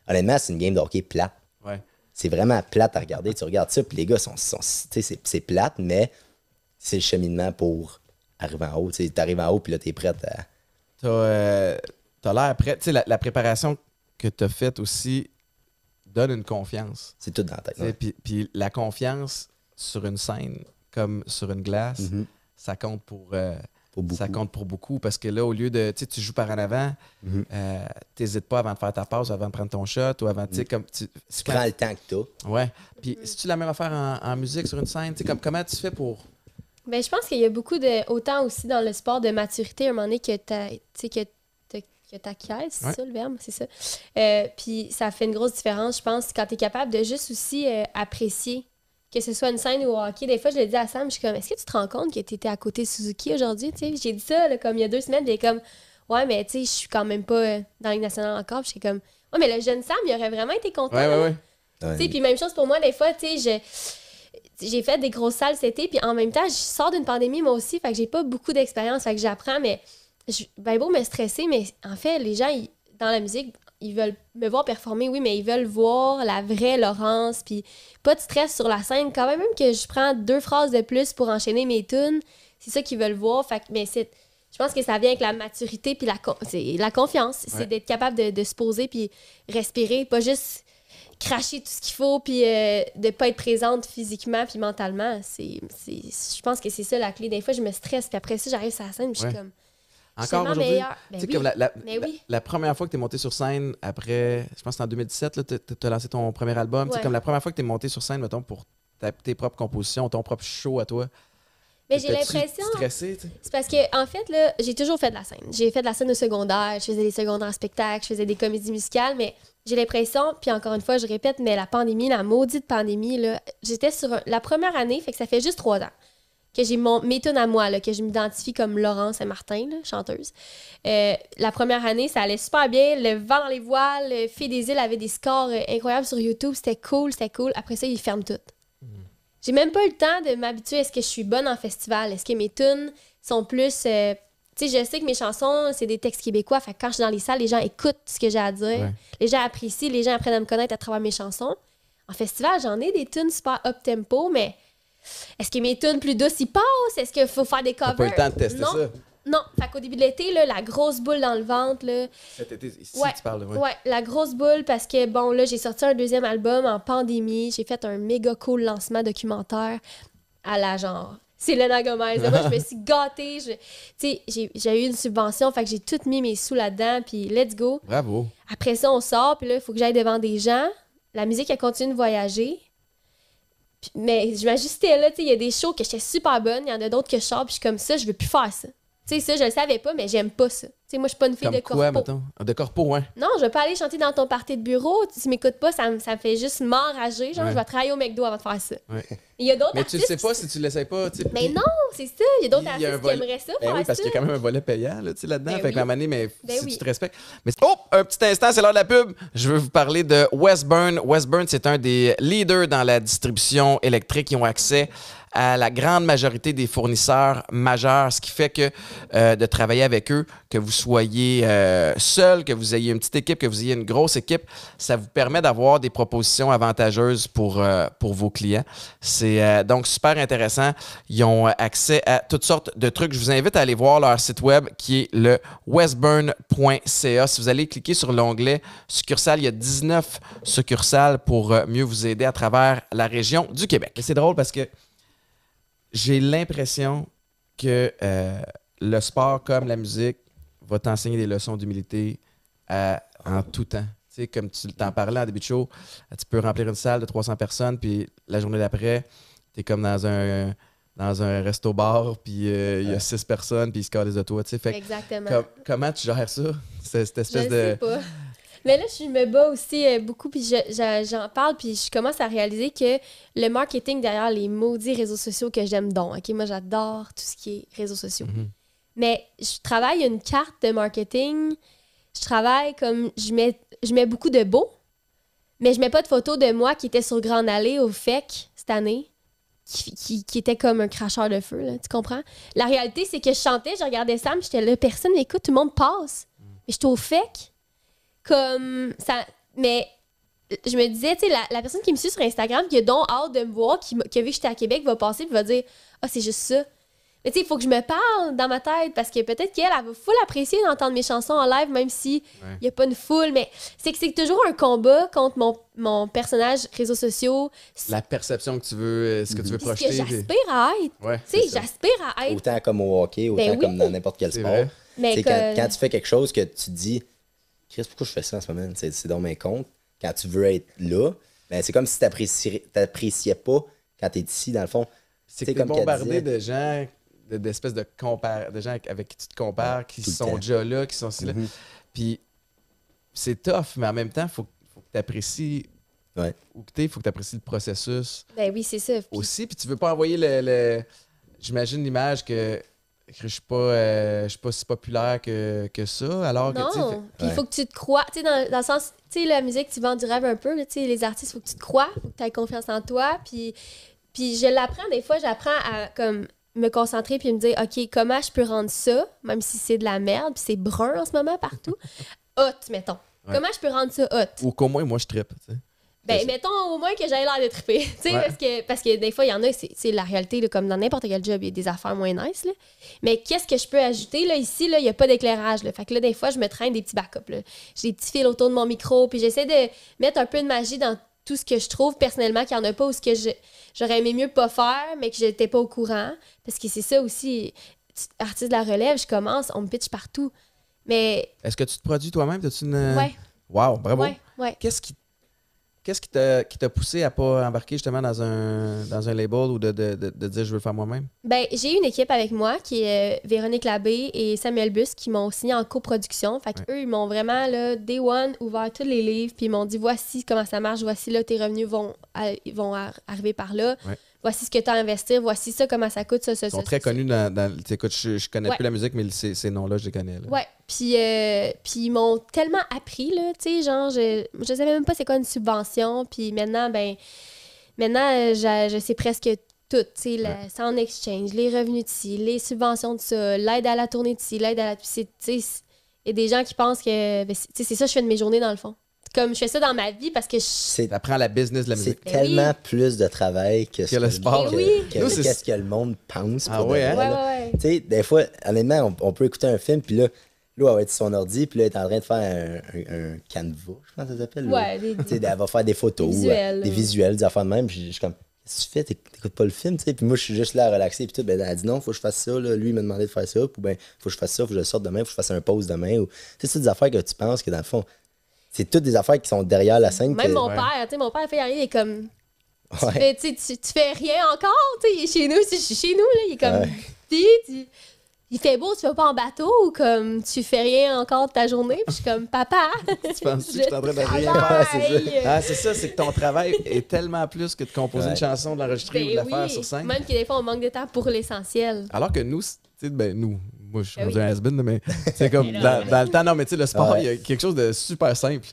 Honnêtement, c'est une game de plate. Ouais. C'est vraiment plate à regarder. Tu regardes ça, puis les gars sont. sais c'est plate, mais c'est le cheminement pour arriver en haut. Tu arrives en haut, puis là, tu es prêt à. T'as euh, après Tu sais, la, préparation que tu as faite aussi donne une confiance. C'est tout dans ta tête. Puis, la confiance sur une scène, comme sur une glace, mm-hmm. ça compte pour. Euh, ça compte pour beaucoup parce que là, au lieu de. Tu joues par en avant, mm-hmm. euh, t'hésites pas avant de faire ta pause, avant de prendre ton shot ou avant. tu sais mm-hmm. comme, tu tu prends le temps que toi Ouais. Puis, si tu la même affaire en, en, musique sur une scène, comme, comment tu fais pour. Ben, je pense qu'il y a beaucoup de. Autant aussi dans le sport de maturité, à un moment donné, que, que que c'est ça le verbe, c'est ça. Euh, puis ça fait une grosse différence, je pense, quand tu es capable de juste aussi euh, apprécier que ce soit une scène ou hockey. Des fois, je le dis à Sam, je suis comme, est-ce que tu te rends compte que tu étais à côté de Suzuki aujourd'hui? J'ai dit ça comme il y a deux semaines, j'ai comme, ouais, mais tu sais, je suis quand même pas euh, dans les nationale encore. Puis comme, ouais, mais le jeune Sam, il aurait vraiment été content. Ouais, ouais, Puis même chose pour moi, des fois, tu sais, je j'ai fait des grosses salles cet été, puis en même temps, je sors d'une pandémie moi aussi, fait que j'ai pas beaucoup d'expérience, fait que j'apprends, mais je, ben beau me stresser, mais en fait, les gens, dans la musique, ils veulent me voir performer, oui, mais ils veulent voir la vraie Laurence, puis pas de stress sur la scène. Quand même, même que je prends deux phrases de plus pour enchaîner mes tunes, c'est ça qu'ils veulent voir. Fait mais ben, c'est, je pense que ça vient avec la maturité, puis la, la confiance. C'est d'être capable de, se poser, puis respirer, pas juste cracher tout ce qu'il faut, puis euh, de pas être présente physiquement, puis mentalement. C'est, je pense que c'est ça la clé. Des fois, je me stresse, puis après ça, j'arrive sur la scène, puis je suis comme encore aujourd'hui? Ben tu ben la, la, première fois que tu es monté sur scène après, je pense que en 2017, tu as lancé ton premier album. sais Comme la première fois que tu es monté sur scène, mettons, pour tes propres compositions, ton propre show à toi. Mais ben, j'ai l'impression. C'est parce que, en fait, là, j'ai toujours fait de la scène. J'ai fait de la scène au secondaire, je faisais des secondaires en spectacle, je faisais des comédies musicales, mais j'ai l'impression, puis encore une fois, je répète, mais la pandémie, la maudite pandémie, là, j'étais sur la première année, fait que ça fait juste trois ans que j'ai mon, mes tunes à moi, que je m'identifie comme Laurence et Martin, chanteuse. Euh, la première année, ça allait super bien. Le vent dans les voiles, Fée des îles avait des scores euh, incroyables sur YouTube. C'était cool, c'était cool. Après ça, ils ferment tout. Mm. J'ai même pas eu le temps de m'habituer. à ce que je suis bonne en festival? Est-ce que mes tunes sont plus. Euh, tu sais, je sais que mes chansons, c'est des textes québécois. Fait quand je suis dans les salles, les gens écoutent ce que j'ai à dire. Les gens apprécient, les gens apprennent à me connaître à travers mes chansons. En festival, j'en ai des tunes super up-tempo, mais est-ce que mes tunes plus douces y passent? Est-ce qu'il faut faire des covers? Pas le temps de tester non. ça. Non, fait qu'au début de l'été, la grosse boule dans le ventre. Là, Cet été, ici, tu parles, ouais, la grosse boule parce que, bon, là, j'ai sorti un deuxième album en pandémie. J'ai fait un méga cool lancement documentaire à la genre c'est Lena Gomez. moi, je me suis gâtée. j'ai, j'ai eu une subvention, fait que j'ai tout mis mes sous là-dedans, puis let's go. Bravo. Après ça, on sort, puis là, il faut que j'aille devant des gens. La musique, elle continue de voyager mais je m'ajustais là, tu sais, il y a des shows que j'étais super bonne, il y en a d'autres que je sors, puis comme ça, je veux plus faire ça. Tu sais, ça, je le savais pas, mais j'aime pas ça. Tu sais, moi, je suis pas une fille Comme de quoi, corpo. mettons? Ah, de corpo, hein? Non, je vais pas aller chanter dans ton party de bureau. Tu m'écoutes pas, ça me, ça fait juste m'enrager. Genre, je vais travailler au McDo avant de faire ça. Oui. Il y a d'autres Mais tu le sais pas si tu l'essayes pas. Tu mais non, c'est ça. Il y a d'autres artistes qui aimeraient ça. Ben oui, parce qu'il y a quand même un volet payant là, là-dedans. Ben fait que la manie, mais ben si tu te respectes. Mais... Oh, un petit instant, c'est l'heure de la pub. Je veux vous parler de Westburn. Westburn, c'est un des leaders dans la distribution électrique. qui ont accès à la grande majorité des fournisseurs majeurs, ce qui fait que euh, de travailler avec eux, que vous soyez euh, seul, que vous ayez une petite équipe, que vous ayez une grosse équipe, ça vous permet d'avoir des propositions avantageuses pour, euh, pour vos clients. C'est donc super intéressant. Ils ont accès à toutes sortes de trucs. Je vous invite à aller voir leur site web qui est le westburn.ca. Si vous allez cliquer sur l'onglet succursale, il y a 19 succursales pour mieux vous aider à travers la région du Québec. C'est drôle parce que j'ai l'impression que euh, le sport, comme la musique, va t'enseigner des leçons d'humilité euh, en tout temps. Tu sais, comme tu t'en parlais en début de show, euh, tu peux remplir une salle de 300 personnes, puis la journée d'après, tu es comme dans un dans un resto-bar, puis il y a 6 personnes, puis ils se calent de toi. Tu Exactement. comment tu gères ça? Cette, espèce de. Mais là, je me bats aussi euh, beaucoup, puis j'en parle, puis je commence à réaliser que le marketing derrière les maudits réseaux sociaux que j'aime donc, OK? Moi, j'adore tout ce qui est réseaux sociaux. Mhm. Mais je travaille une carte de marketing. Je travaille comme... Je mets, je mets beaucoup de beaux, mais je mets pas de photos de moi qui était sur Grande Allée au FEC cette année. Qui, était comme un cracheur de feu, là, tu comprends? La réalité, c'est que je chantais, je regardais Sam, j'étais là, personne n'écoute tout le monde passe. Mhm. Mais suis au FEC, comme ça. Mais je me disais, tu la, personne qui me suit sur Instagram, qui a donc hâte de me voir, qui, qui a vu que j'étais à Québec, va passer et va dire Ah, oh, c'est juste ça. Mais tu sais, il faut que je me parle dans ma tête parce que peut-être qu'elle, elle va full apprécier d'entendre mes chansons en live, même s'il il n'y a pas une foule. Mais c'est que c'est toujours un combat contre mon, personnage réseaux sociaux. La perception que tu veux, euh, ce que tu veux projeter. j'aspire à être. tu sais, j'aspire à être. Autant comme au hockey, autant ben comme dans n'importe quel sport. Mais quand tu fais quelque chose que tu dis pourquoi je fais ça en ce moment? C'est dans mes comptes. Quand tu veux être là, mais ben, c'est comme si tu n'appréciais pas quand tu es ici, dans le fond. C'est comme bombardé de gens, d'espèces de, de, de gens avec qui tu te compares, qui sont déjà là, qui sont là. Mm-hmm. Puis c'est tough, mais en même temps, il faut, faut, que tu apprécies. Ouais. Ou que il faut que tu apprécies le processus. Ben oui, c'est ça. Aussi, puis tu veux pas envoyer le... le... J'imagine l'image que je ne pas, euh, suis pas si populaire que, ça. Alors non. il faut que tu te crois. Tu sais, dans, le sens, la musique, tu vends du rêve un peu. Tu les artistes, il faut que tu te crois, faut que tu aies confiance en toi. Puis, puis je l'apprends des fois, j'apprends à comme me concentrer puis me dire, OK, comment je peux rendre ça, même si c'est de la merde, puis c'est brun en ce moment partout, hot, mettons. Comment je peux rendre ça hot? Ou moins, moi, je tripe ben, mettons au moins que j'aille l'air de triper. parce, que, parce que des fois, il y en a, c'est la réalité, comme dans n'importe quel job, il y a des affaires moins nice. Mais qu'est-ce que je peux ajouter? Là, ici, il n'y a pas d'éclairage. Fait que là, des fois, je me traîne des petits backups. J'ai des petits fils autour de mon micro, puis j'essaie de mettre un peu de magie dans tout ce que je trouve personnellement qu'il n'y en a pas ou ce que j'aurais aimé mieux pas faire, mais que j'étais pas au courant. Parce que c'est ça aussi, artiste de la relève, je commence, on me pitch partout. Mais. Est-ce que tu te produis toi-même? Oui. une. Euh, wow, bravo. Qu'est-ce qui Qu'est-ce qui t'a, poussé à ne pas embarquer justement dans un, dans un label ou de, dire je veux le faire moi-même? Ben, j'ai une équipe avec moi qui est euh, Véronique Labbé et Samuel Bus qui m'ont signé en coproduction. Fait eux ils m'ont vraiment, là, day one, ouvert tous les livres puis ils m'ont dit voici comment ça marche, voici là, tes revenus vont, euh, vont arriver par là voici ce que tu as à investir, voici ça, comment ça coûte, ça, ça, Ils sont très connus dans. écoute, je, je connais plus la musique, mais ces, ces noms-là, je les connais. Là. Ouais. Puis, euh, puis ils m'ont tellement appris, là. Tu sais, genre, je, je savais même pas c'est quoi une subvention. Puis maintenant, ben. Maintenant, euh, je, je sais presque tout, tu en exchange, les revenus de ci, les subventions de ça, l'aide à la tournée de ci, l'aide à la. Tu sais, il y a des gens qui pensent que. Ben, c'est ça, je fais de mes journées dans le fond comme je fais ça dans ma vie parce que je... apprends la business de la musique. C'est eh tellement plus de travail que, ce que, le sport. Que, eh qu'est-ce que le monde pense. Ah oui, ouais, hein? Des fois, honnêtement, on, on, peut écouter un film, puis là, là, elle va être sur son ordi, puis là, elle est en train de faire un, un, canevas, je pense que ça s'appelle. Ouais, des... Elle va faire des photos, des visuels, euh, des affaires de même. je suis comme, qu'est-ce que tu fais? T'écoutes pas le film, tu sais? Puis moi, je suis juste là à relaxer, puis tout. Ben, elle dit non, faut que je fasse ça, là. Lui, il m'a demandé de faire ça, Puis ben, faut que je fasse ça, faut que je sorte demain, faut que je fasse un pause demain. C'est des affaires que tu penses que dans le fond, c'est toutes des affaires qui sont derrière la scène. Même mon père, tu sais, mon père fait il est comme. Ouais. Tu, fais, tu, fais rien encore, tu sais, chez nous, je suis chez nous, là, il est comme. il fait beau, tu vas pas en bateau ou comme tu fais rien encore de ta journée? Puis je suis comme, papa! je je Ah, c'est ça, c'est que ton travail est tellement plus que de composer une chanson, de l'enregistrer ben ou de la faire sur scène. Même que des fois, on manque de temps pour l'essentiel. Alors que nous, ben, nous, moi, je suis ben un has mais c'est comme dans, le temps, non, mais tu sais, le sport, il y a quelque chose de super simple.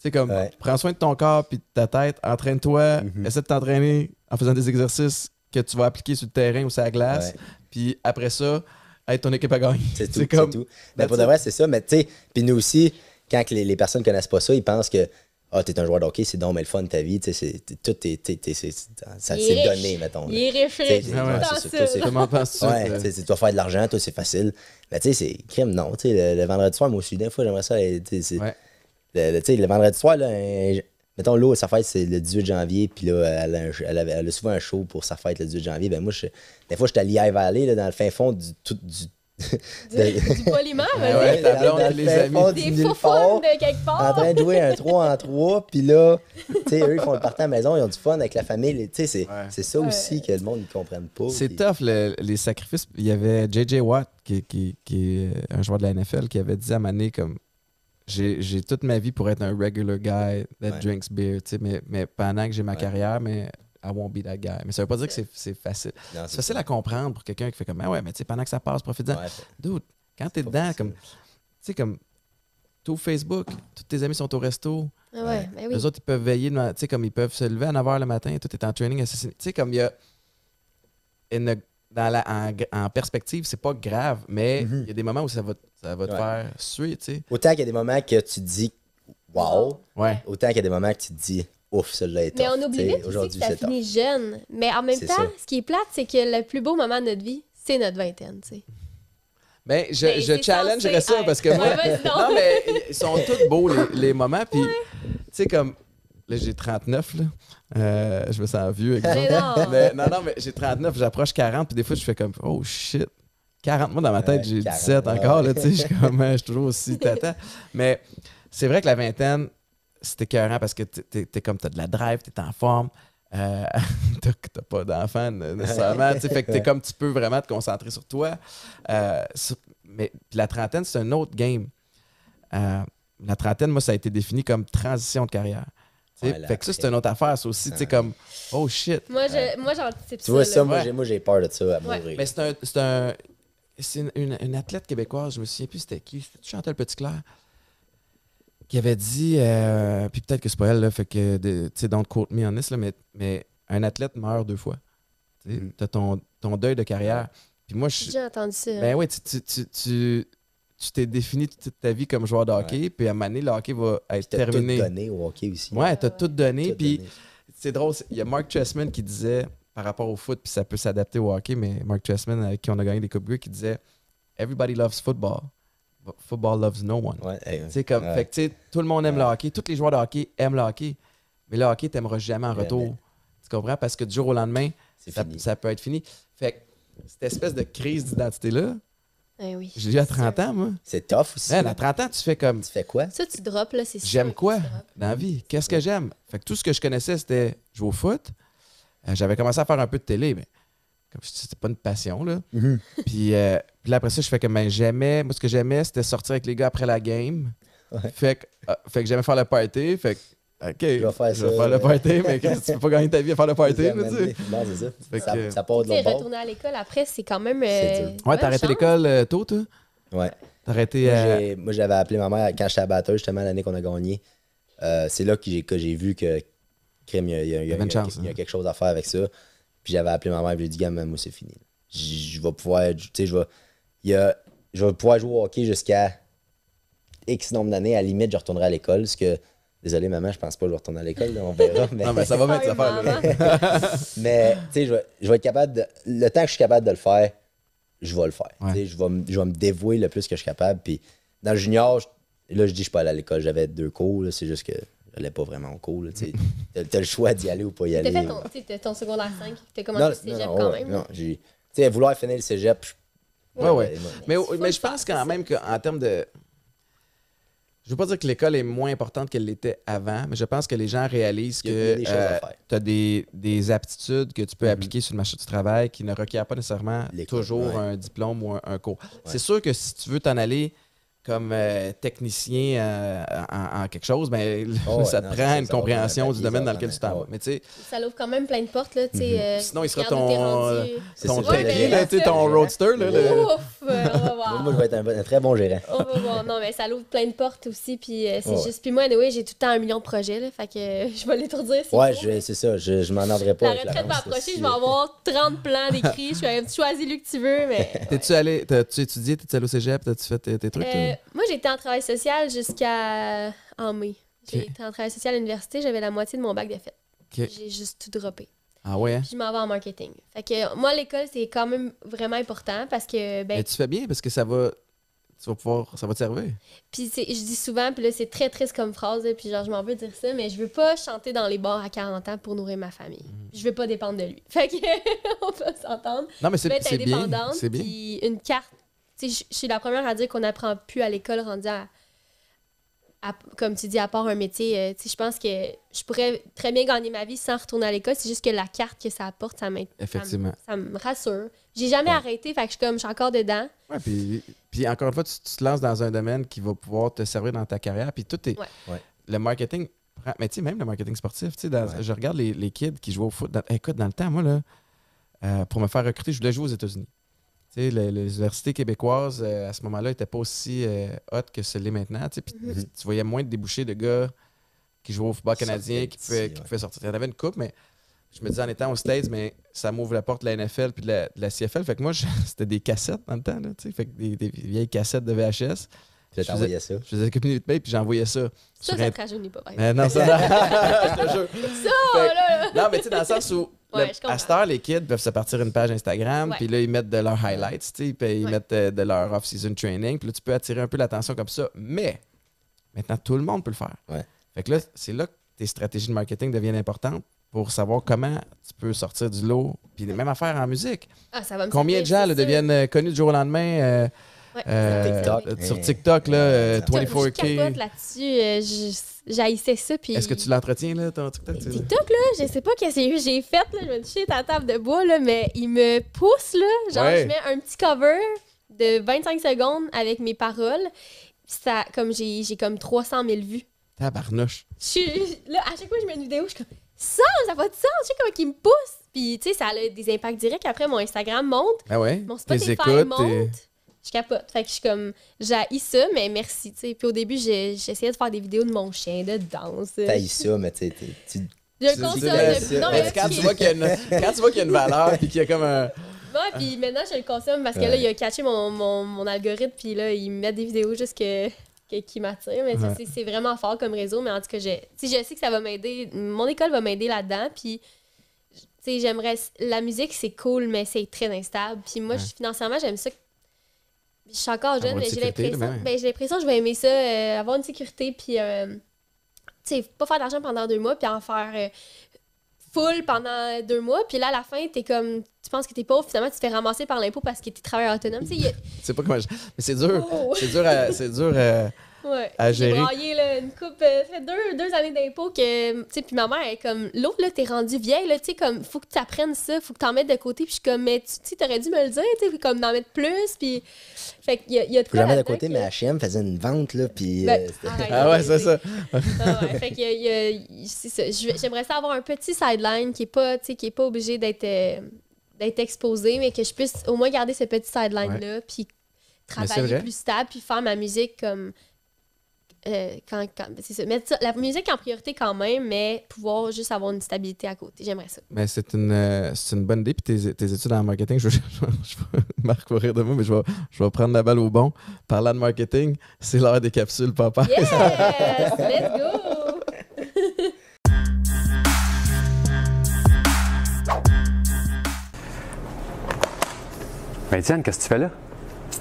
C'est comme, prends soin de ton corps puis de ta tête, entraîne-toi, mhm. essaie de t'entraîner en faisant des exercices que tu vas appliquer sur le terrain ou sur la glace. Puis après ça, être ton équipe à gagner. C'est tout. C'est tout. Ben, pour de vrai, c'est ça. Mais tu sais, puis nous aussi, quand les, les personnes ne connaissent pas ça, ils pensent que ah, t'es un joueur de c'est donc mais le fun de ta vie, tout est, ça s'est donné, mettons. Il est Comment penses-tu? Ouais, euh? tu dois faire de l'argent, toi, c'est facile. Mais tu sais, c'est crime, non, tu le, vendredi soir, moi aussi, des fois, j'aimerais ça, tu sais, le, vendredi soir, là, mettons, l'eau, sa fête, c'est le 18 janvier, puis là, elle a, elle, souvent un show pour sa fête le 18 janvier. Ben moi, des fois, j'étais à l'IA Valley, là, dans le fin fond du, tout, du du du poliment, ouais, la blonde et les amis. Des faux de quelque part. En train de jouer un 3 en 3, puis là, eux, ils font le partage à la maison, ils ont du fun avec la famille. C'est ça aussi que le monde ne comprenne pas. C'est tough, les sacrifices. Il y avait J.J. Watt, qui, qui, qui, est un joueur de la NFL, qui avait dit à Mané comme j'ai toute ma vie pour être un regular guy that drinks beer, mais, mais pendant que j'ai ma carrière, mais I won't be that guy. Mais ça veut pas dire que c'est facile. C'est facile à comprendre pour quelqu'un qui fait comme, ah ouais, mais tu sais, pendant que ça passe, profite-en. Dude, quand t'es dedans, comme, tu sais, comme, tout Facebook, tous tes amis sont au resto. Ah ouais, ben oui. Les autres, ils peuvent veiller, tu sais, comme ils peuvent se lever à 9 h le matin, tout est en training, Tu sais, comme il y a. dans la, en, en perspective, c'est pas grave, mais mm-hmm. il y a des moments où ça va, ça va te faire suer, tu sais. Autant qu'il y a des moments que tu dis wow, ouais. autant qu'il y a des moments que tu te dis ouf, celle-là est Mais on oublie aujourd'hui, que ça finit jeune. Mais en même temps, ce qui est plate, c'est que le plus beau moment de notre vie, c'est notre vingtaine, tu sais. Ben, je, ben, je, challengerais ça parce que moi. non, mais ils sont tous beaux, les, moments. Puis, tu sais, comme. Là, j'ai 39, là. Euh, je me sens vieux. mais non. non, mais j'ai 39, j'approche 40, puis des fois, je fais comme, oh shit. 40, moi, dans ma tête, j'ai 17 encore, là, tu sais, je suis comme, je suis toujours aussi tata. Mais c'est vrai que la vingtaine, c'était écœurant parce que t'es comme t'as de la drive, t'es en forme. Euh, t'as pas d'enfant nécessairement. fait que t'es comme tu peux vraiment te concentrer sur toi. Euh, mais la trentaine, c'est un autre game. Euh, la trentaine, moi, ça a été défini comme transition de carrière. fait que ça, c'est une autre affaire, ça aussi. Tu comme, oh shit. Moi, je, moi ça. Tu vois, ça, moi, j'ai peur de ça à mourir. Mais c'est un. C'est un, une, une, athlète québécoise, je me souviens plus c'était qui. le Petit Clair? qui avait dit, euh, puis peut-être que c'est pas elle, là, fait que, tu sais, le quote me en this, là, mais, mais un athlète meurt deux fois. Tu mm. as ton, ton, deuil de carrière. Puis moi, je. entendu ça. Ben oui, tu, tu, tu, tu t'es défini toute ta vie comme joueur de hockey, puis à un moment donné, le hockey va être terminé. terminé. as tout donné au hockey aussi. Ouais, t'as as tout donné, puis c'est drôle, il y a Mark Chessman qui disait, par rapport au foot, puis ça peut s'adapter au hockey, mais Mark Chessman, avec qui on a gagné des Coupes Grey, qui disait « Everybody loves football, Football Loves No One. comme, Fait que, tout le monde aime le hockey, tous les joueurs de hockey aiment le hockey, mais le hockey, t'aimeras jamais en retour. Tu comprends? Parce que du jour au lendemain, ça, peut être fini. Fait cette espèce de crise d'identité-là, eh oui, j'ai déjà 30 ans, moi. C'est tough aussi. à 30 ans, tu fais comme. Tu fais quoi? Ça, tu drops, là, c'est J'aime quoi dans la vie? Qu'est-ce que j'aime? Fait tout ce que je connaissais, c'était jouer au foot. Euh, j'avais commencé à faire un peu de télé, mais comme je dis, c'était pas une passion, là. Mm-hmm. Puis, euh, puis, là, après ça, je fais que ben, j'aimais, moi, ce que j'aimais, c'était sortir avec les gars après la game. Fait, que, ah, que j'aimais faire le party. Fait que, OK, je vais faire, le party, mais tu peux pas gagner ta vie à faire le party. tu Non, c'est ça. ça, part de l'autre retourner à l'école après, c'est quand même. Euh, ouais, t'as arrêté l'école euh, tôt, toi? Ouais. T'as arrêté. Moi, j'avais appelé ma mère quand j'étais à batteur, justement, l'année qu'on a gagné. c'est là que j'ai, vu que, il y a quelque chose à faire avec ça. Puis j'avais appelé ma mère, et j'ai dit, gamma, c'est fini. Je vais pouvoir, tu je vais. je jouer au hockey jusqu'à X nombre d'années. À la limite, je retournerai à l'école. Ce que, désolé, maman, je pense pas que je vais retourner à l'école. On verra. Mais... non, mais ça va mettre ça mais, tu sais, je vais, être capable Le temps que je suis capable de le faire, je vais le faire. Je, vais, me dévouer le plus que je suis capable. Puis, dans le junior, je, là, je dis, je suis pas allé à l'école. J'avais deux cours. C'est juste que pas vraiment cool Tu as, le choix d'y aller ou pas y aller. Tu as fait ton, secondaire 5, tu as commencé le cégep quand même. Non, j'ai, vouloir finir le cégep. Oui, Ouais, ouais. Mais, mais je pense quand même qu'en termes de. Je veux pas dire que l'école est moins importante qu'elle l'était avant, mais je pense que les gens réalisent que euh, tu as des, aptitudes que tu peux mm-hmm. appliquer sur le marché du travail qui ne requièrent pas nécessairement toujours un diplôme ou un, cours. C'est sûr que si tu veux t'en aller comme euh, technicien euh, en, quelque chose, ben, oh, ça te prend une compréhension du domaine dans lequel tu t'en vas. ça l'ouvre quand même plein de portes. Là, mhm. euh, Sinon, il sera ton, ton, ben, roadster. Là, Ouf, moi, je vais être un, très bon gérant. Non, mais ça l'ouvre plein de portes aussi. Puis, c'est juste... puis moi, anyway, j'ai tout le temps un million de projets. Là, fait que je vais l'étourdir. Ouais, c'est ça. Je, ne m'en enverrai pas. La retraite va Je vais avoir 30 plans décrits. Je vais choisir lui que tu veux. T'es-tu allé, tu étudié, t'es-tu allé au cégep, t'as-tu fait tes trucs? moi, j'étais en travail social jusqu'à euh, en mai. J'ai été en travail social à l'université, j'avais la moitié de mon bac de fête. J'ai juste tout droppé. Ah ouais? Hein? je m'en vais en marketing. Fait que euh, moi, l'école, c'est quand même vraiment important parce que. Ben, Mais tu fais bien parce que ça va. Tu vas pouvoir, ça va te servir. Puis je dis souvent, puis là, c'est très triste comme phrase, puis genre, je m'en veux dire ça, mais je veux pas chanter dans les bars à 40 ans pour nourrir ma famille. Mhm. Je veux pas dépendre de lui. Fait que, on peut s'entendre. Non, mais c'est bien. C'est bien. une carte je suis la première à dire qu'on n'apprend plus à l'école rendu à, comme tu dis, à part un métier, euh, je pense que je pourrais très bien gagner ma vie sans retourner à l'école. C'est juste que la carte que ça apporte, ça Ça, me rassure. J'ai jamais arrêté, fait que je, suis encore dedans. Ouais, puis, encore une fois, tu, te lances dans un domaine qui va pouvoir te servir dans ta carrière. Puis tout est. Le marketing Mais tu sais, même le marketing sportif, je regarde les, kids qui jouent au foot. écoute, dans le temps, moi, là, euh, pour me faire recruter, je voulais jouer aux États-Unis. T'sais, les, universités québécoises, euh, à ce moment-là, n'étaient pas aussi euh, hot que ce l'est maintenant. Mhm. tu voyais moins de débouchés de gars qui jouaient au football canadien, qui pouvaient, qui sortir. Il y en avait une coupe, mais je me disais en étant aux States, mais ça m'ouvre la porte de la NFL puis de la, CFL. Fait que moi, c'était des cassettes dans le temps, là, fait que des, vieilles cassettes de VHS. je faisais, ça. Je de community et puis j'envoyais ça. Ça, ça te rajeunit pas, euh, non, ça, non, je Ça, là. Non, mais tu sais, dans le sens où à les kids peuvent se partir une page Instagram, puis là, ils mettent de leurs highlights, puis ils mettent euh, de, leur off-season training, puis là, tu peux attirer un peu l'attention comme ça. Mais maintenant, tout le monde peut le faire. Fait que là, c'est là que tes stratégies de marketing deviennent importantes pour savoir comment tu peux sortir du lot. Puis même affaire en musique. Ah, Combien de gens deviennent euh, connus du jour au lendemain? Euh, euh, sur TikTok, euh, là, 24K. Euh, je là-dessus. J'haïssais ça. Est-ce que tu l'entretiens, là, ton TikTok? TikTok, là, je sais pas qu'est-ce que j'ai fait. Là, je me suis à la table de bois, là, mais il me pousse, là. Genre, je mets un petit cover de 25 secondes avec mes paroles. Ça, comme j'ai, comme 300 000 vues. Tabarnouche. Je là, à chaque fois que je mets une vidéo, je suis comme ça, ça va de sens. tu sais comment il me pousse. Puis, tu sais, ça a des impacts directs. Après, mon Instagram monte. Ah ouais? Mon Spotify écoutes, monte je capote. Fait que je suis comme, j'ai ça, mais merci, tu Puis au début, j'essayais de faire des vidéos de mon chien, de danse. T'as ça, mais tu sais, je le consomme quand, tu vois qu'il y a une, valeur puis qu'il y a comme un. Ouais, puis maintenant je le consomme parce que là, il a catché mon, mon, mon algorithme puis là, il me met des vidéos juste que, qui m'attirent. Mais c'est vraiment fort comme réseau. Mais en tout cas, je, je sais que ça va m'aider. Mon école va m'aider là-dedans. Puis, tu sais, j'aimerais. La musique, c'est cool, mais c'est très instable. Puis moi, financièrement, j'aime ça je suis encore jeune, mais ben ben, j'ai l'impression que je vais aimer ça, euh, avoir une sécurité, puis, euh, tu sais, pas faire d'argent pendant deux mois, puis en faire euh, full pendant deux mois, puis là, à la fin, t'es comme, tu penses que tu t'es pauvre, finalement, tu te fais ramasser par l'impôt parce que t'es travailleur autonome, tu sais. c'est pas comment Mais c'est dur, oh! c'est dur, c'est Ouais. j'ai une coupe, euh, ça fait deux, années d'impôts que. Tu sais, puis ma mère est comme, l'autre, là, t'es rendu vieille, là, tu sais, comme, faut que tu apprennes ça, faut que t'en mettes de côté. Puis je suis comme, mais tu sais, t'aurais dû me le dire, tu sais, comme, d'en mettre plus. Puis. Fait qu'il y a, y a de quoi. de côté, mais HM faisait une vente, là, puis. Ben, euh, ah ouais, c'est ça. fait J'aimerais ça avoir un petit sideline qui est pas, qui est pas obligé d'être. Euh, d'être exposé, mais que je puisse au moins garder ce petit sideline-là, puis travailler plus stable, puis faire ma musique comme euh, quand, la musique en priorité quand même, mais pouvoir juste avoir une stabilité à côté. J'aimerais ça. Mais c'est une, euh, bonne idée. Puis tes, tes études en marketing, je, je, je, Marc de vous, mais je vais, prendre la balle au bon. Parlant de marketing, c'est l'heure des capsules, papa. Yes! Let's go! Mais Étienne, qu'est-ce que tu fais là?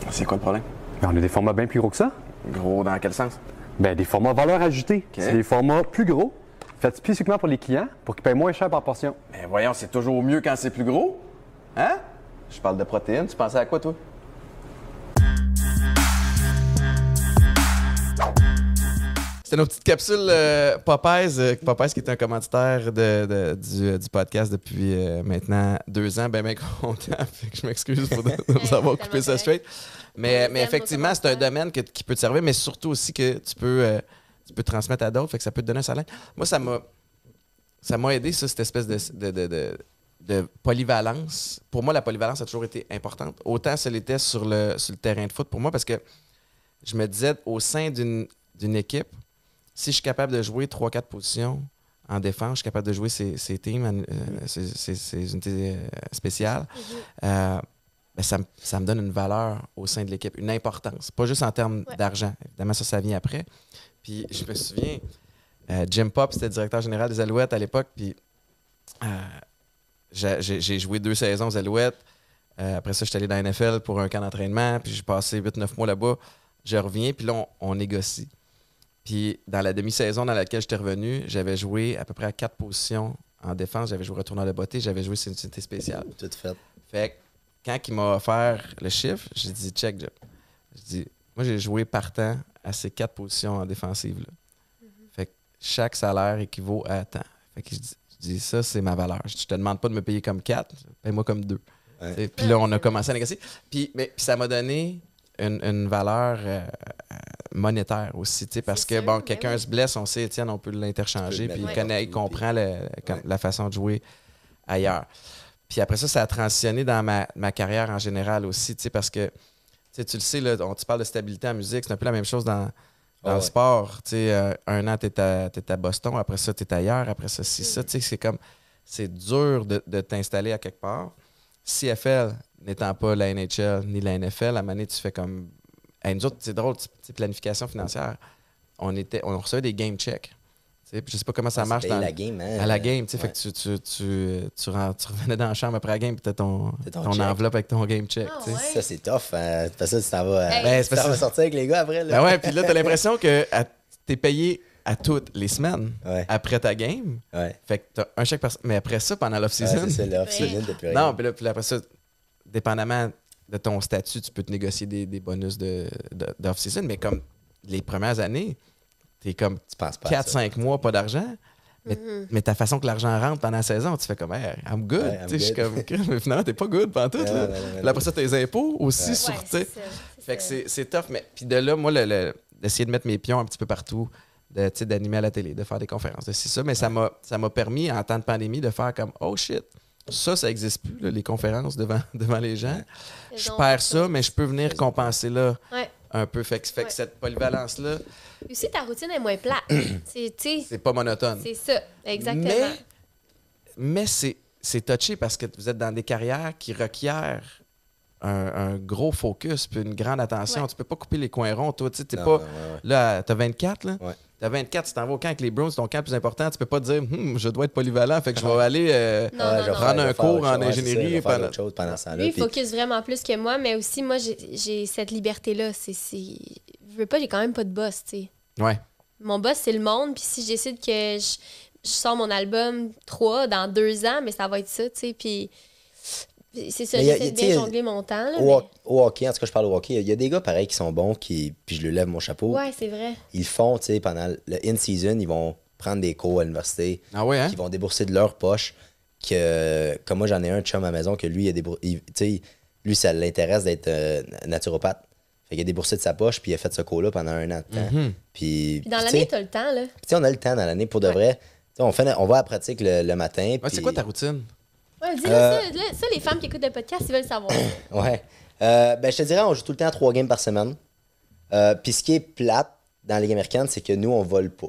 C'est quoi le problème? on a des formats bien plus gros que ça. Gros dans quel sens? Bien, des formats valeur ajoutée. C'est des formats plus gros, faits spécifiquement pour les clients, pour qu'ils payent moins cher par portion. Mais ben, voyons, c'est toujours mieux quand c'est plus gros. Hein? Je parle de protéines. Tu pensais à quoi, toi? C'était nos petites capsules euh, euh, Popeyes. qui est un commanditaire euh, du, podcast depuis euh, maintenant deux ans. Ben, ben content. je m'excuse pour de, vous avoir coupé ça straight. Mais, effectivement, c'est un domaine qui peut te servir, mais surtout aussi que tu peux, euh, tu peux transmettre à d'autres, fait que ça peut te donner un salaire. Moi, ça m'a, ça m'a aidé, ça, cette espèce de, de, de, polyvalence. Pour moi, la polyvalence a toujours été importante. Autant ça l'était sur le, sur le terrain de foot pour moi, parce que je me disais, au sein d'une équipe, si je suis capable de jouer 3-4 positions en défense, je suis capable de jouer ces, teams, euh, ces, unités euh, spéciales, mm-hmm. Ben, ça, me donne une valeur au sein de l'équipe, une importance. Pas juste en termes d'argent. Évidemment, ça, ça vient après. Puis je me souviens, euh, Jim Pop, c'était directeur général des Alouettes à l'époque. Puis euh, j'ai joué deux saisons aux Alouettes. Euh, après ça, je suis allé dans la NFL pour un camp d'entraînement. Puis j'ai passé 8-9 mois là-bas. Je reviens, puis là, on, négocie. Puis dans la demi-saison dans laquelle j'étais revenu, j'avais joué à peu près à quatre positions en défense. J'avais joué retourneur de beauté, j'avais joué une unité spéciale. Tout fait. Fait quand il m'a offert le chiffre, j'ai dit check, Je J'ai moi, j'ai joué partant à ces quatre positions en défensive. Mm-hmm. Fait chaque salaire équivaut à temps. je dis, ça, c'est ma valeur. Je, te demande pas de me payer comme quatre, paye-moi comme deux. Et Puis là, on a commencé à négocier. Puis, mais, ça m'a donné une, valeur euh, euh, monétaire aussi, parce que, bon, ben quelqu'un se blesse, on sait, tiens, on peut l'interchanger, puis il, connaît, comprend la façon de jouer ailleurs. Puis après ça, ça a transitionné dans ma, carrière en général aussi, tu sais, parce que tu le sais, là, on, te parle de stabilité en musique, c'est un peu la même chose dans, le sport. Tu sais, euh, un an, tu es, à Boston, après ça, tu es ailleurs, après ça, c'est ça. Mm. c'est comme, c'est dur de, t'installer à quelque part. CFL n'étant pas la NHL ni la NFL, à manière tu fais comme. Hey, nous autres, c'est drôle, planification financière. On, était, on recevait des game checks. Je ne sais pas comment ça ah, marche. Dans, la game, hein, à la game, fait tu, tu, tu, tu, revenais dans la chambre après la game, puis tu ton, ton, enveloppe avec ton game check. Ah, Ça, c'est tough. Hein. Parce que tu t'en ben, vas, sortir avec les gars après. Là. Ben ouais, puis là, tu as l'impression que tu es payé à toutes les semaines après ta game. Fait que un chèque Mais après ça, pendant l'off-season. c'est l'off-season depuis Non, puis là, puis après ça, dépendamment de ton statut, tu peux te négocier des, bonus d'off-season, mais comme les premières années, et comme 4-5 mois, pas d'argent. Mm-hmm. Mais, ta façon que l'argent rentre pendant la saison, tu fais comme, hey, I'm good. Comme, finalement, t'es pas good pendant tout. Là. après ça, tes impôts aussi sur. fait que c'est tough. Mais puis de là, moi, d'essayer de mettre mes pions un petit peu partout, d'animer à la télé, de faire des conférences, c'est ça. Mais ça m'a permis, en temps de pandémie, de faire comme, oh shit. Ça, ça existe plus, les conférences devant, devant les gens. Je perds ça, mais je peux venir compenser là un peu. Fait, fait que cette polyvalence-là, aussi, ta routine est moins plate. c'est pas monotone. C'est ça, exactement. Mais, c'est, touché parce que vous êtes dans des carrières qui requièrent un, gros focus puis une grande attention. Tu peux pas couper les coins ronds, toi. Tu sais, pas. Là, t'as 24, là. T'as 24, tu t'en vas au camp avec les Browns, ton camp plus important. Tu peux pas dire, hmm, je dois être polyvalent, fait que je vais aller euh, prendre un cours en ingénierie. pendant... pendant ça. il focus vraiment plus que moi, mais aussi, moi, j'ai cette liberté-là. C'est veux pas, j'ai quand même pas de boss, tu sais. Ouais. Mon boss, c'est le monde, puis si je décide que je, je, sors mon album 3 dans deux ans, mais ça va être ça, tu sais. Puis c'est ça, j'essaie de bien jongler mon temps. au, en tout cas, je parle au hockey, il y a des gars pareils qui sont bons, qui, puis je lui lève mon chapeau. Ouais, c'est vrai. Ils font, tu sais, pendant le in-season, ils vont prendre des cours à l'université. Ah ouais, Ils hein? vont débourser de leur poche. Que, comme moi, j'en ai un chum à la maison que lui, il a déboursé. Lui, ça l'intéresse d'être euh, naturopathe. Fait qu'il a déboursé de sa poche, puis il a fait ce coup là pendant un an de temps. Mhm. puis, dans l'année, t'as le temps, là. sais, on a le temps dans l'année pour de vrai. on, fait, on va à la pratique le, matin. C'est quoi ta routine? Ouais, dis euh, ça, les femmes qui écoutent le podcast, ils veulent savoir. ouais. Euh, ben, je te dirais, on joue tout le temps à trois games par semaine. Euh, puis ce qui est plate dans les Ligue américaine, c'est que nous, on vole pas.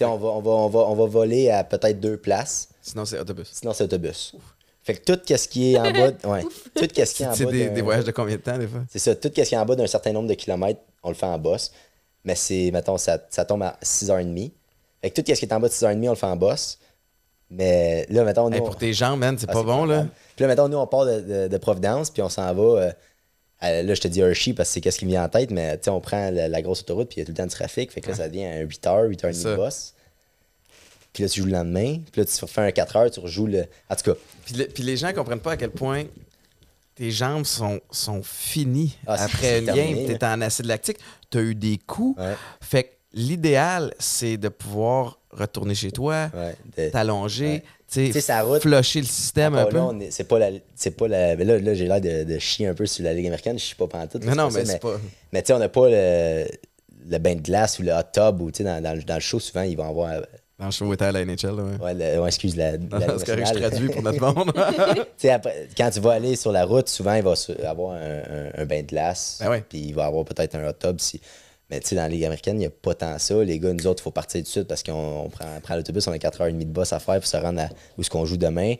On, va, on, va, on, va, on va voler à peut-être deux places. Sinon, c'est autobus. Sinon, c'est autobus. Fait que tout ce qui est en bas. Ouais, tout ce qui en bas. C'est des, voyages de combien de temps, des fois C'est ça. Tout ce qui est en bas d'un certain nombre de kilomètres, on le fait en boss. Mais c'est, mettons, ça, tombe à 6h30. Fait que tout ce qui est en bas de 6h30, on le fait en boss. Mais là, mettons. Nous, pour tes jambes, man, c'est ah, pas bon, là. Puis là, mettons, nous, on part de, de, Providence, puis on s'en va. Euh, là, je te dis Hershey parce que c'est ce qui me vient en tête, mais tu sais, on prend la, grosse autoroute, puis il y a tout le temps du trafic. Fait que ça devient à 8h, 8h30 de boss. Puis là, tu joues le lendemain. Puis là, tu fais un 4 heures, tu rejoues le. En tout cas. Puis, les gens comprennent pas à quel point tes jambes sont, sont finies ah, après une game. Tu es hein. en acide lactique. Tu as eu des coups. Fait que l'idéal, c'est de pouvoir retourner chez toi, t'allonger, t'allonger, sais, flusher le système un peu. C'est pas la. C'est pas la là, là j'ai l'air de, chier un peu sur la Ligue américaine, je suis pas pantoute. Non, non, mais c'est pas. Mais tu sais, on n'a pas le, le, bain de glace ou le hot tub ou tu sais, dans, le show, souvent, ils vont avoir dans le show était à la NHL, ouais. excuse la. la C'est correct, je traduis pour notre monde. après, quand tu vas aller sur la route, souvent, il va avoir un, un- bain de glace. Ben puis il va avoir peut-être un hot tub. Mais tu sais, dans la Ligue américaine, il n'y a pas tant ça. Les gars, nous autres, il faut partir de suite parce qu'on prend, l'autobus, on a 4h30 de boss à faire pour se rendre à où ce qu'on joue demain.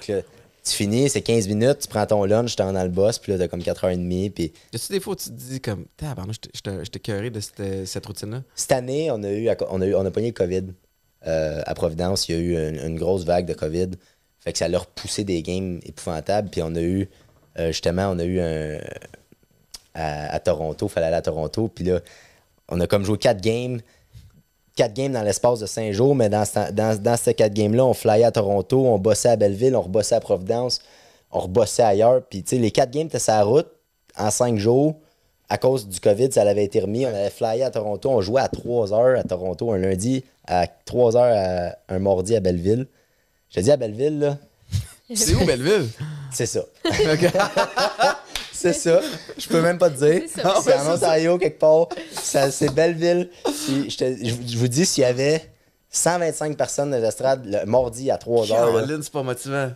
que tu finis, c'est 15 minutes, tu prends ton lunch, t'es dans le boss puis là, t'as comme 4h30. Puis Y tu des fois où tu te dis comme, je je je curé de cette, cette routine-là? cette année, on a eu, on a eu, on a pogné le COVID. Euh, à Providence, il y a eu une, grosse vague de COVID. Fait que ça leur repoussé des games épouvantables. Puis on a eu, euh, justement, on a eu un. À, Toronto, il fallait aller à Toronto. Puis là, on a comme joué quatre games quatre games dans l'espace de cinq jours, mais dans, ces quatre games-là, on flyait à Toronto, on bossait à Belleville, on rebossait à Providence, on rebossait ailleurs. Puis, les quatre games étaient sa route en cinq jours. À cause du COVID, ça l'avait été remis. On avait flyé à Toronto, on jouait à trois heures à Toronto un lundi, à 3 heures un mordi à Belleville. Je te dis à Belleville, là. C'est où Belleville? C'est ça. c'est ça. Je peux même pas te dire. C'est en Ontario, quelque part. c'est Belleville. je, vous dis, s'il y avait 125 personnes de l'estrade le mardi à 3 heures. Caroline, c'est pas motivant.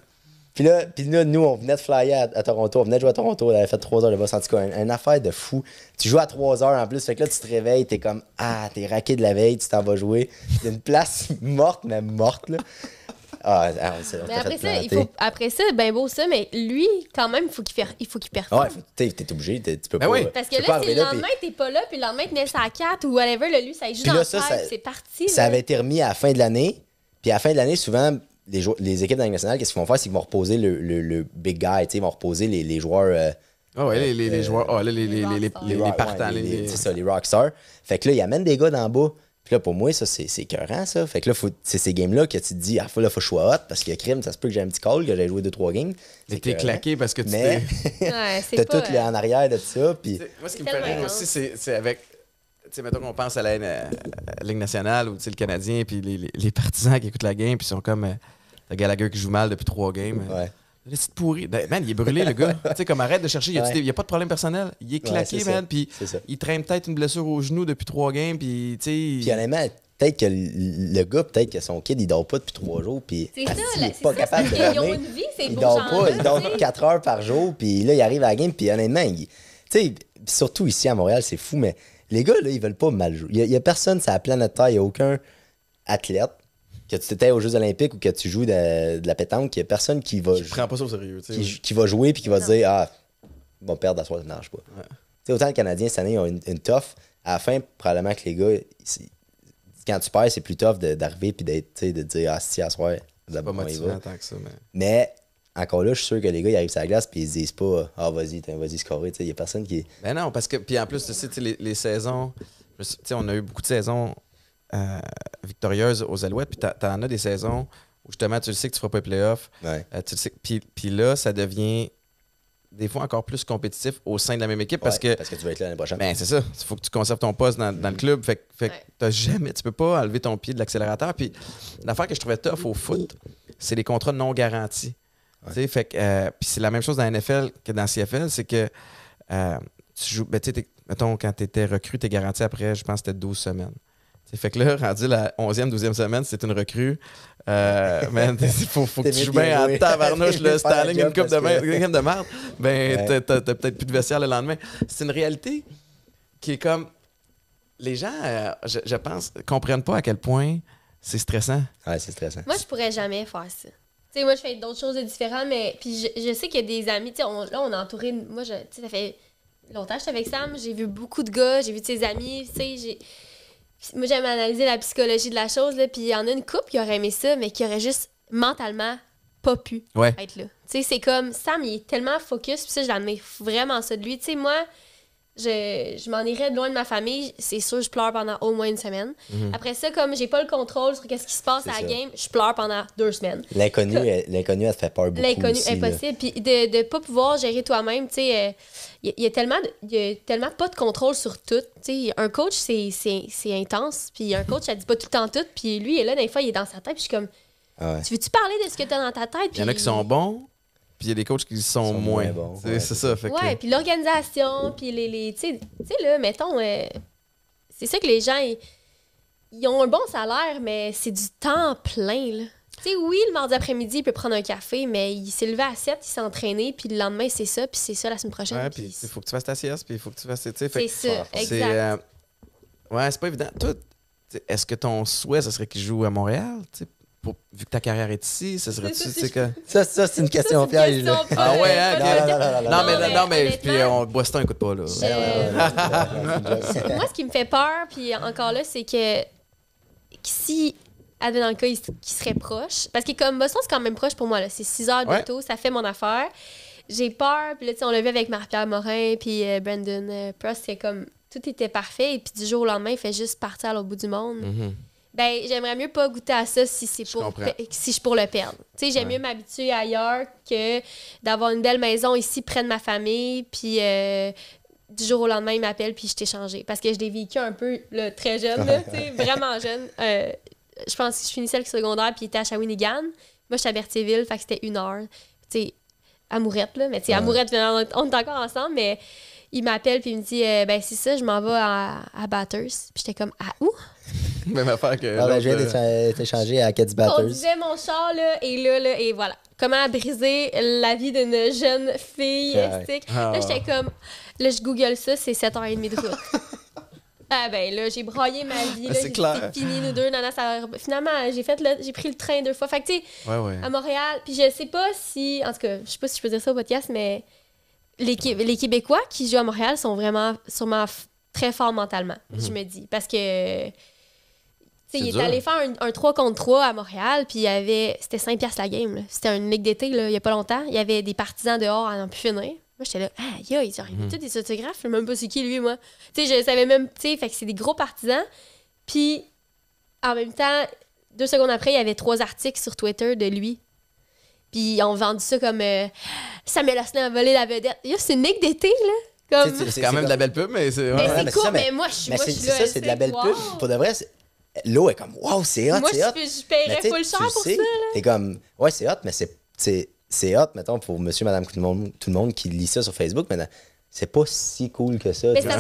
Puis là, puis là, nous, on venait de flyer à, Toronto, on venait de jouer à Toronto, on avait fait 3 heures de boss. senti tout cas, une, affaire de fou. Tu joues à 3 heures en plus, fait que là, tu te réveilles, t'es comme, ah, t'es raqué de la veille, tu t'en vas jouer. a une place morte, mais morte, là. Ah, ah on, mais après ça, il faut, après ça, ben beau ça, mais lui, quand même, il, faut qu'il performe. Ouais, t'es obligé, tu peux ben pas. Euh, Parce que là, si le lendemain, t'es pas là, puis le lendemain, t'es à 4 ou whatever, le lui, ça est juste en c'est parti. Ça avait été remis à la fin de l'année. Puis à la fin de l'année, souvent, les, les équipes nationale, qu'est-ce qu'ils vont faire? C'est qu'ils vont reposer le, le, le big guy, ils vont reposer les, les joueurs. Euh, ah ouais, les, les, euh, joueurs, ah, les, les, les, les, les, partants. c'est ça, les rockstars. Fait que là, ils amènent des gars d'en bas. Puis là, pour moi, ça, c'est écœurant, ça. Fait que là, c'est ces games-là que tu te dis, ah, là, faut que je sois hot parce que crime, ça se peut que j'ai un petit call, que j'ai joué 2-3 games. Mais t'es claqué parce que tu t'es. t'as tout en euh, arrière de ça. Puis... Moi, ce qui me fait rire aussi, c'est avec. Tu sais, mettons qu'on pense à la, Ligue nationale ou le Canadien, puis les, les, partisans qui écoutent la game, puis ils sont comme. Euh, le Gallagher qui joue mal depuis trois games. Ouais. C'est euh, pourri. Ben, man, il est brûlé, le gars. tu sais, comme arrête de chercher. Il n'y a pas de problème personnel. Il est claqué, man. Puis il traîne peut-être une blessure au genou depuis trois games. Puis, tu sais. Puis, honnêtement, peut-être que le gars, peut-être que son kid, il dort pas depuis trois jours, puis il n'est pas ça, capable de dormir. Une vie, il dort pas, il dort quatre heures par jour, puis là, il arrive à la game, puis honnêtement, tu sais, surtout ici à Montréal, c'est fou, mais les gars, là, ils veulent pas mal jouer. Il n'y a personne sur la planète Terre, il n'y a aucun athlète que tu étais aux Jeux Olympiques ou que tu joues de, la pétanque, il n'y a personne qui va. pas ça au sérieux. Qui, va jouer puis qui va dire Ah, ils vont perdre la soirée, ça ne marche pas. Autant les Canadiens cette année ont une, tough, toffe. À la fin, probablement que les gars, quand tu perds, c'est plus tough d'arriver puis d'être, de dire Ah, si, à soir, c'est pas motivant tant que ça. Mais... encore là, je suis sûr que les gars, ils arrivent sur la glace puis ils se disent pas Ah, vas-y, vas-y, sais Il n'y a personne qui. Ben non, parce que. Puis en plus, tu sais, les, les saisons. sais on a eu beaucoup de saisons euh, victorieuse aux Alouettes, puis tu en as des saisons où justement tu le sais que tu feras pas les playoffs. Euh, puis, là, ça devient des fois encore plus compétitif au sein de la même équipe parce que. Parce que tu vas être là l'année prochaine. Ben, c'est ça. Il faut que tu conserves ton poste dans, le mm-hmm. club. Fait, que as jamais, tu peux pas enlever ton pied de l'accélérateur. Puis l'affaire que je trouvais tough au foot, c'est les contrats non garantis. sais Fait que, euh, puis c'est la même chose dans la NFL que dans la CFL, c'est que tu joues. Ben, mettons, quand tu étais recruté, tu es garanti après, je pense, c'était 12 semaines. Fait que là, rendu la 11e, 12e semaine, c'est une recrue. Euh, faut, faut que tu joues bien en tabarnouche. le stalling, une coupe de, que... de merde, ben, t'as peut-être plus de vestiaire le lendemain. C'est une réalité qui est comme. Les gens, euh, je, je, pense, comprennent pas à quel point c'est stressant. Ouais, c'est stressant. Moi, je pourrais jamais faire ça. sais, moi, je fais d'autres choses différentes, mais. Puis je, sais qu'il y a des amis. là, on est entouré. Moi, je, ça fait longtemps que je suis avec Sam. J'ai vu beaucoup de gars, j'ai vu de ses amis. Tu sais, j'ai moi, j'aime analyser la psychologie de la chose, là, puis il y en a une couple qui aurait aimé ça, mais qui aurait juste mentalement pas pu être là. Tu sais, c'est comme Sam, il est tellement focus, puis ça, j'en ai vraiment ça de lui. Tu sais, moi, je, m'en irais de loin de ma famille, c'est sûr, je pleure pendant au moins une semaine. Mhm. Après ça, comme j'ai pas le contrôle sur qu'est-ce qui se passe à la game, je pleure pendant deux semaines. L'inconnu, l'inconnu, elle te fait peur beaucoup. L'inconnu, impossible. Puis de ne pas pouvoir gérer toi-même, tu sais, il euh, y, a tellement, tellement pas de contrôle sur tout. un coach, c'est, intense. Puis un coach, elle dit pas tout le temps tout. Puis lui, il est là, des fois, il est dans sa tête. Puis je suis comme, ah tu veux-tu parler de ce que tu as dans ta tête? Il y en a qui sont bons, puis il y a des coachs qui sont, moins. C'est ça. Fait ouais, puis l'organisation, puis les. les tu sais, là, mettons, euh, c'est ça que les gens, ils, ont un bon salaire, mais c'est du temps plein, là. Tu sais, oui, le mardi après-midi, il peut prendre un café, mais il s'est levé à 7, il s'est entraîné, puis le lendemain, c'est ça, puis c'est ça la semaine prochaine. Ouais, puis il faut que tu fasses ta sieste, puis il faut que tu fasses. C'est ça, exact. Euh, ouais, c'est pas évident. est-ce que ton souhait, ce serait qu'il joue à Montréal? sais vu que ta carrière est ici, ça serait tu que ça ça c'est une question piège. Ah ouais hein, non, mais non mais puis on Boston écoute pas là. Moi ce qui me fait peur puis encore là c'est que si advenant le cas qui serait proche parce que comme Boston c'est quand même proche pour moi là, c'est 6 heures bientôt, ça fait mon affaire. J'ai peur puis là tu on l'a vu avec marc pierre Morin puis euh, Brandon euh, Prost c'est comme tout était parfait et puis du jour au lendemain il fait juste partir à l'autre bout du monde. Mm-hmm ben j'aimerais mieux pas goûter à ça si c'est pour si je pour le perdre. Tu sais, j'aime mieux m'habituer ailleurs que d'avoir une belle maison ici près de ma famille puis euh, du jour au lendemain, il m'appelle, puis je t'ai changé parce que je l'ai vécu un peu le très jeune vraiment jeune. Euh, je pense que je finissais le secondaire puis il était à Shawinigan. Moi, j'étais à Berthierville, fait que c'était une heure. Tu sais, amourette là, mais tu sais amourette on, est encore ensemble mais il m'appelle puis il me dit euh, ben c'est ça, je m'en vais à, à Batters. Puis j'étais comme à où Même affaire que. Ah, ben, je viens euh, d'échanger à Cathy Batters. On disait mon char, là, et là, là, et voilà. Comment briser la vie d'une jeune fille là je ah. Là, j'étais comme. Là, je google ça, c'est 7 et demi de route. Ah ben là, j'ai broyé ma vie. Ah, là, c'est fini, nous deux. nanana, ça a... Finalement, j'ai fait là, j'ai pris le train deux fois. Fait que, tu sais, à Montréal. Puis je sais pas si. En tout cas, je sais pas si je peux dire ça au podcast, mais les, les Québécois qui jouent à Montréal sont vraiment sûrement très forts mentalement, mm-hmm. je me dis. Parce que il est allé faire un, 3 contre 3 à Montréal, puis il y avait. C'était 5 piastres la game. C'était une ligue d'été, il n'y a pas longtemps. Il y avait des partisans dehors à n'en plus finir. Moi, j'étais là, ah, yo, ils ont mhm. tout, des autographes. Je sais même pas c'est qui, lui, moi. Tu sais, je savais même. Tu sais, fait que c'est des gros partisans. Puis, en même temps, deux secondes après, il y avait trois articles sur Twitter de lui. Puis, ont vendu ça comme. ça euh, Samuel Asselin a volé la vedette. c'est une ligue d'été, là. C'est quand même de la belle pub, mais c'est. Mais c'est mais, moi, je suis. c'est ça, c'est de la belle pub. Pour de vrai, l'eau est comme, waouh, c'est hot, c'est hot. Moi, je paierais full pour comme, ouais, c'est hot, mais c'est, hot, mettons, pour monsieur, madame, tout le monde, tout le monde qui lit ça sur Facebook, mais c'est pas si cool que ça. Mais ça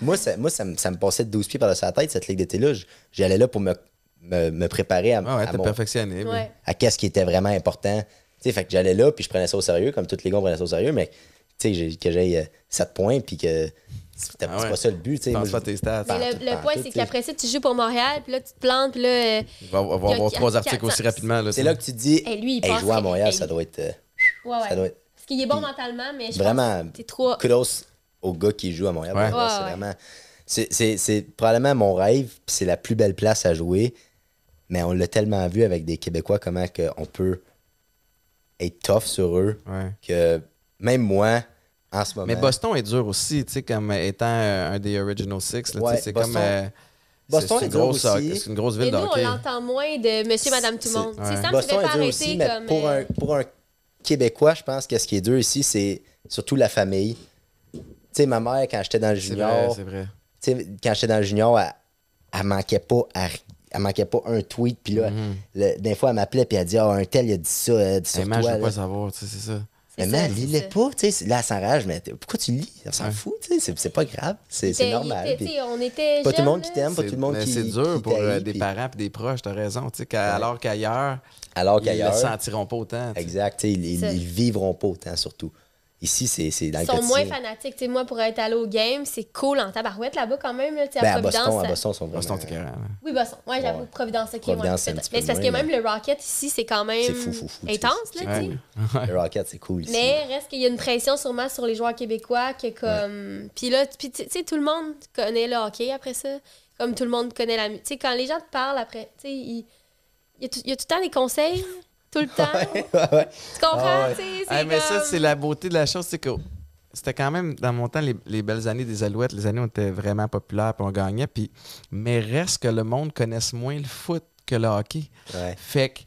moi, ça, moi ça, me, ça passait de 12 pieds par-dessus la tête, cette ligue d'été-là. J'allais là pour me, me, préparer à, ah me à, qu'est-ce qui était vraiment important. fait que j'allais là, puis je prenais ça au sérieux, comme toutes les gars prenaient ça au sérieux, mais que j'aille 7 euh, points, puis que c'est ah pas ça le but. tu le, point, c'est qu'après ça, tu joues pour Montréal, puis là, tu te plantes, là. Euh, va, avoir trois articles aussi rapidement. C'est là que tu dis. Et eh, lui, il jouer à Montréal, ça doit être. Euh, ouais, ouais. Ça doit est bon mentalement, mais je vraiment, trop. Kudos au gars qui joue à Montréal. c'est vraiment. C'est probablement mon rêve, puis c'est la plus belle place à jouer. Mais on l'a tellement vu avec des Québécois, comment on peut être tough sur eux, que même moi, mais Boston est dur aussi, tu sais, comme étant euh, un des Original Six. c'est comme. Boston euh, est, dur une aussi. C'est une grosse ville de nous, on l'entend moins de Monsieur, Madame, tout le monde. C'est ça, Boston est dur aussi, mais comme... Euh, pour, un, Québécois, je pense que ce qui est dur ici, c'est surtout la famille. Tu sais, ma mère, quand j'étais dans le junior, vrai, vrai. quand j'étais dans le junior, elle, manquait pas manquait pas un tweet. Puis là, mhm. des fois, elle m'appelait puis elle dit oh, un tel, il a dit ça. Elle dit hey, toi, je veux pas savoir, tu sais, c'est ça. Mais non, lis-les pas, tu sais. Là, elle s'enrage, mais pourquoi tu lis? On s'en fout, tu sais. C'est pas grave. C'est ben, normal. on était pas tout le monde qui t'aime, pas tout le monde qui. C'est dur pour euh, des parents et des proches, t'as raison, tu sais. Alors qu'ailleurs, ils ne le sentiront pas autant. Exact, ils, ne ils vivront pas autant, surtout. Ici, c'est dans Ils sont moins fanatiques. sais moi, pour être allé au game, c'est cool en tabarouette là-bas quand même. Là, ben, à, Boston, à Boston, sont Boston, euh, hein. Oui, Boston. j'avoue, ouais. Providence, ok. Providence, mais c'est parce que même le Rocket ici, c'est quand même fou, fou, fou, intense. Là, ouais. Le Rocket, c'est cool ici. Mais reste qu'il y a une pression sûrement sur les joueurs québécois que comme. Puis là, tu sais, tout le monde connaît le hockey après ça. Comme tout le monde connaît la Tu sais, quand les gens te parlent après, tu sais, il y a tout le temps des conseils tout le temps. Tu comprends? Ah mais ça, c'est la beauté de la chose, c'est que c'était quand même, dans mon temps, les, belles années des Alouettes, les années où on était vraiment populaire et on gagnait. Puis, mais reste que le monde connaisse moins le foot que le hockey. Fait que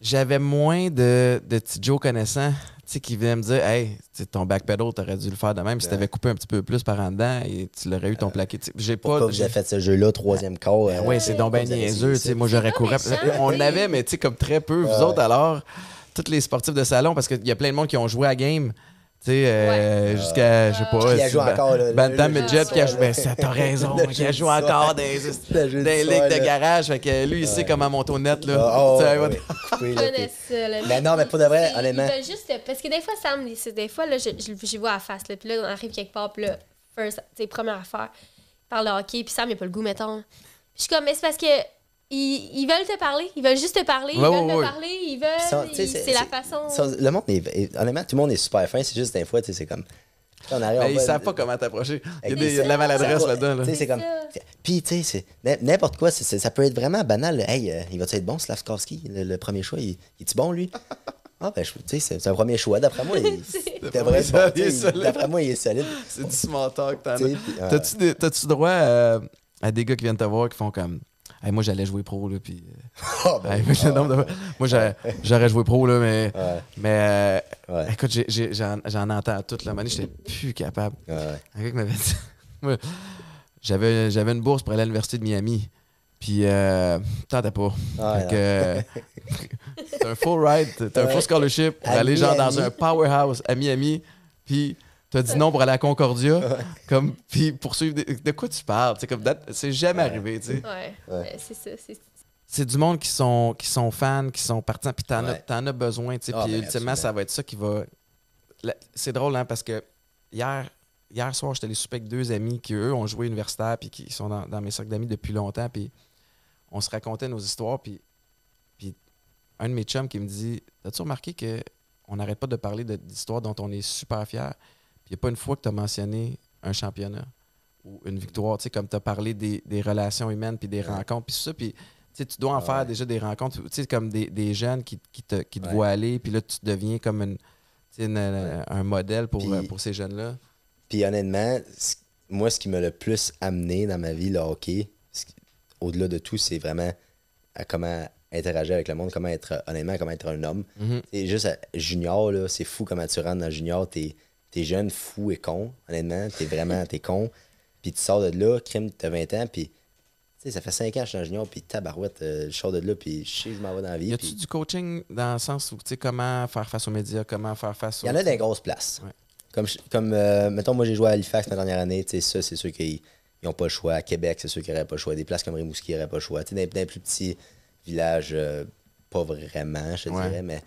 j'avais moins de, de petits Joe connaissants sais, qui venait me dire Hey, ton backpedal, t'aurais dû le faire de même. Si ben t'avais coupé un petit peu plus par en dedans, et tu l'aurais eu ton euh, plaqué. J'ai pas. J'ai fait ce jeu-là, troisième ben corps. oui, euh, c'est donc bien niaiseux. Moi, j'aurais ah, couru. On avait, mais tu sais, comme très peu, vous autres, alors, tous les sportifs de salon, parce qu'il y a plein de monde qui ont joué à game tu sais, euh, jusqu'à, je sais pas. Qui a ben- encore, là, ben qui a joué. Ben, ça, t'as raison. Hein, qui a joué encore des, des ligues de garage. Fait que lui, il sait comment monter au net, là. Oh, ah, oui. Ben mais non, mais pour de vrai, honnêtement. juste, parce que des fois, Sam, des fois, là, je vois à face, là. Puis là, on arrive quelque part, puis là, first, première affaire, parle de hockey, puis Sam, il a pas le goût, mettons. je suis comme, mais c'est parce que ils, veulent te parler, ils veulent juste te parler, ils veulent te parler, ils veulent. C'est la façon. le monde est, honnêtement, tout le monde est super fin, c'est juste des fois, tu sais, c'est comme. Ben, ils savent pas comment t'approcher. Il, y a, de la maladresse là-dedans. C'est comme. Puis, tu sais, n'importe quoi, ça peut être vraiment banal. Hey, euh, il va-tu être bon, Slavskovski, le, premier choix? Il, est-tu bon, lui? Ah, ben, tu sais, c'est un premier choix. D'après moi, il, d'après, moi, il est solide. C'est du smart talk. T'as-tu droit euh, à, des gars qui viennent te voir qui font comme moi, j'allais jouer pro. Là, puis... Euh, ah, ben, ah, ben. Moi, j'aurais joué pro, là, mais, mais euh, écoute, j'en entends à toute la manie. J'étais plus capable. dit. J'avais une bourse pour aller à l'Université de Miami. Puis, euh, t'entends pas. Ah, c'est un full ride, c'est un full scholarship pour aller genre dans un powerhouse à Miami. Puis, T'as dit non pour aller à Concordia, comme, puis poursuivre. De, quoi tu parles? C'est jamais arrivé, Ouais, c'est ça. C'est du monde qui sont, qui sont fans, qui sont partisans, puis t'en, as, besoin, tu ah, puis ben, ultimement, ça va être ça qui va. C'est drôle, hein, parce que hier, hier soir, j'étais allé souper avec deux amis qui, eux, ont joué universitaire, puis qui sont dans, mes cercles d'amis depuis longtemps, puis on se racontait nos histoires, puis, puis un de mes chums qui me dit As-tu remarqué qu'on n'arrête pas de parler d'histoires dont on est super fiers? il n'y a pas une fois que tu as mentionné un championnat ou une victoire. Tu sais, comme tu as parlé des, relations humaines puis des rencontres, puis ça. Puis tu, tu dois en ah faire déjà des rencontres, tu sais, comme des, jeunes qui, qui te, qui voient aller, puis là, tu deviens comme une, euh, un modèle pour, pour ces jeunes-là. Puis honnêtement, moi, ce qui m'a le plus amené dans ma vie, le hockey, au-delà de tout, c'est vraiment à comment interagir avec le monde, comment être, honnêtement, comment être un homme. C'est mm-hmm. Juste à junior, c'est fou comment tu rentres dans junior, t'es t'es jeune, fou et con, honnêtement, t'es vraiment, t'es con. Puis tu sors de là, crime, t'as 20 ans, puis tu sais, ça fait 5 ans que je suis ingénieur, puis tabarouette, euh, je sors de là, puis je sais, je m'en vais dans la vie. Y a-tu du coaching dans le sens où, tu sais, comment faire face aux médias, comment faire face aux. Il y en a des grosses places. Comme, euh, mettons, moi, j'ai joué à Halifax la dernière année, tu sais, ça, c'est sûr qu'ils n'ont pas le choix. À Québec, c'est sûr qu'ils n'auraient pas le choix. Des places comme Rimouski n'auraient pas le choix. Tu sais, dans, dans, les plus petits villages, euh, pas vraiment, je te dirais, mais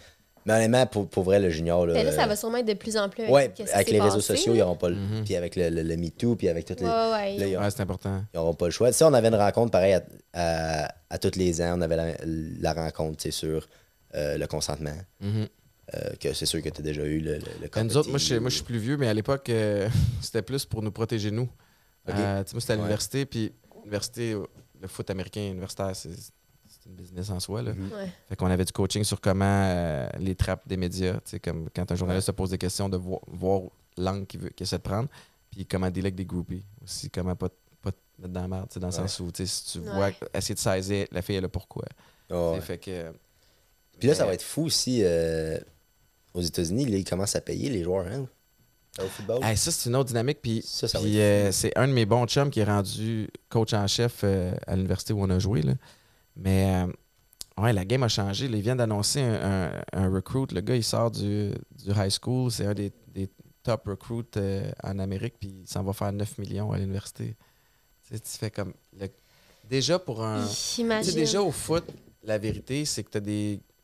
mais honnêtement, pour, pour vrai, le junior. Là, là, ça euh, va sûrement être de plus en plus. Avec, avec les réseaux sociaux, ils n'auront pas le. choix. Mhm. Puis avec le, le, MeToo, puis avec toutes les. Ouais, c'est important. Ils n'auront pas le choix. Tu sais, on avait une rencontre pareil à, à, tous les ans. On avait la, rencontre, c'est sûr, euh, le consentement. Mhm. Euh, que c'est sûr que tu as déjà eu le, le, ben, autres, moi, je, suis plus vieux, mais à l'époque, c'était plus pour nous protéger, nous. Tu sais, moi, c'était à l'université, puis l'université, le foot américain universitaire, c'est c'est une business en soi. Là. Mhm. Fait qu'on avait du coaching sur comment euh, les trappes des médias, comme quand un journaliste se pose des questions, de voir l'angle qu'il veut essaie de prendre, puis comment délègue des groupies aussi, comment pas, pas te mettre dans la merde, dans le sens où si tu vois, essayer de saisir la fille, elle a pourquoi. Ah fait que, euh, puis là, ça va être fou aussi. Euh, aux États-Unis, ils commencent à payer les joueurs. Hein? ça, c'est une autre dynamique. Puis, c'est un de mes bons chums qui est rendu coach en chef à l'université où on a joué. Là. Mais euh, ouais, la game a changé. Ils viennent d'annoncer un, un, recruit. Le gars, il sort du, high school. C'est un des, top recruits euh, en Amérique. Puis il s'en va faire 9 millions à l'université. Tu, sais, tu fais comme. Déjà pour un. déjà au foot, la vérité, c'est que tu as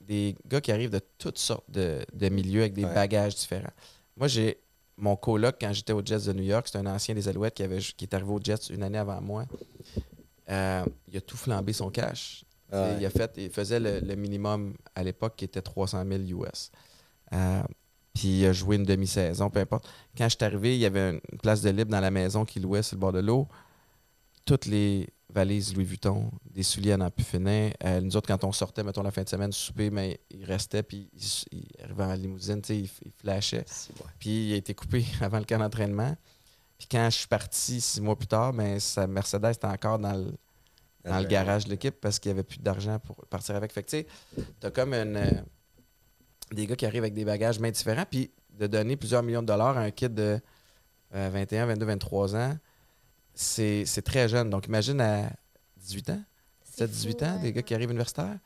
des, gars qui arrivent de toutes sortes de, milieux avec des bagages différents. Moi, j'ai mon coloc, quand j'étais au Jets de New York, c'est un ancien des Alouettes qui, avait, qui est arrivé au Jets une année avant moi. Euh, il a tout flambé son cash. Il, a fait, il faisait le, minimum à l'époque qui était 300 000 US. puis il a joué une demi-saison, peu importe. Quand je suis arrivé, il y avait une place de libre dans la maison qu'il louait sur le bord de l'eau. Toutes les valises Louis Vuitton, des souliers à n'en euh, nous autres, quand on sortait, mettons, la fin de semaine, souper, mais il restait, puis il, arrivait en limousine, il flashait. Puis il a été coupé avant le camp d'entraînement. Puis quand je suis parti six mois plus tard, ben, sa Mercedes était encore dans le, dans le euh, garage de l'équipe parce qu'il n'y avait plus d'argent pour partir avec. Fait que tu sais, t'as comme une, euh, des gars qui arrivent avec des bagages bien différents, puis de donner plusieurs millions de dollars à un kid de 21, 22, 23 ans, c'est très jeune. Donc imagine à 18 ans, 17, 18 ans, des gars qui arrivent universitaires.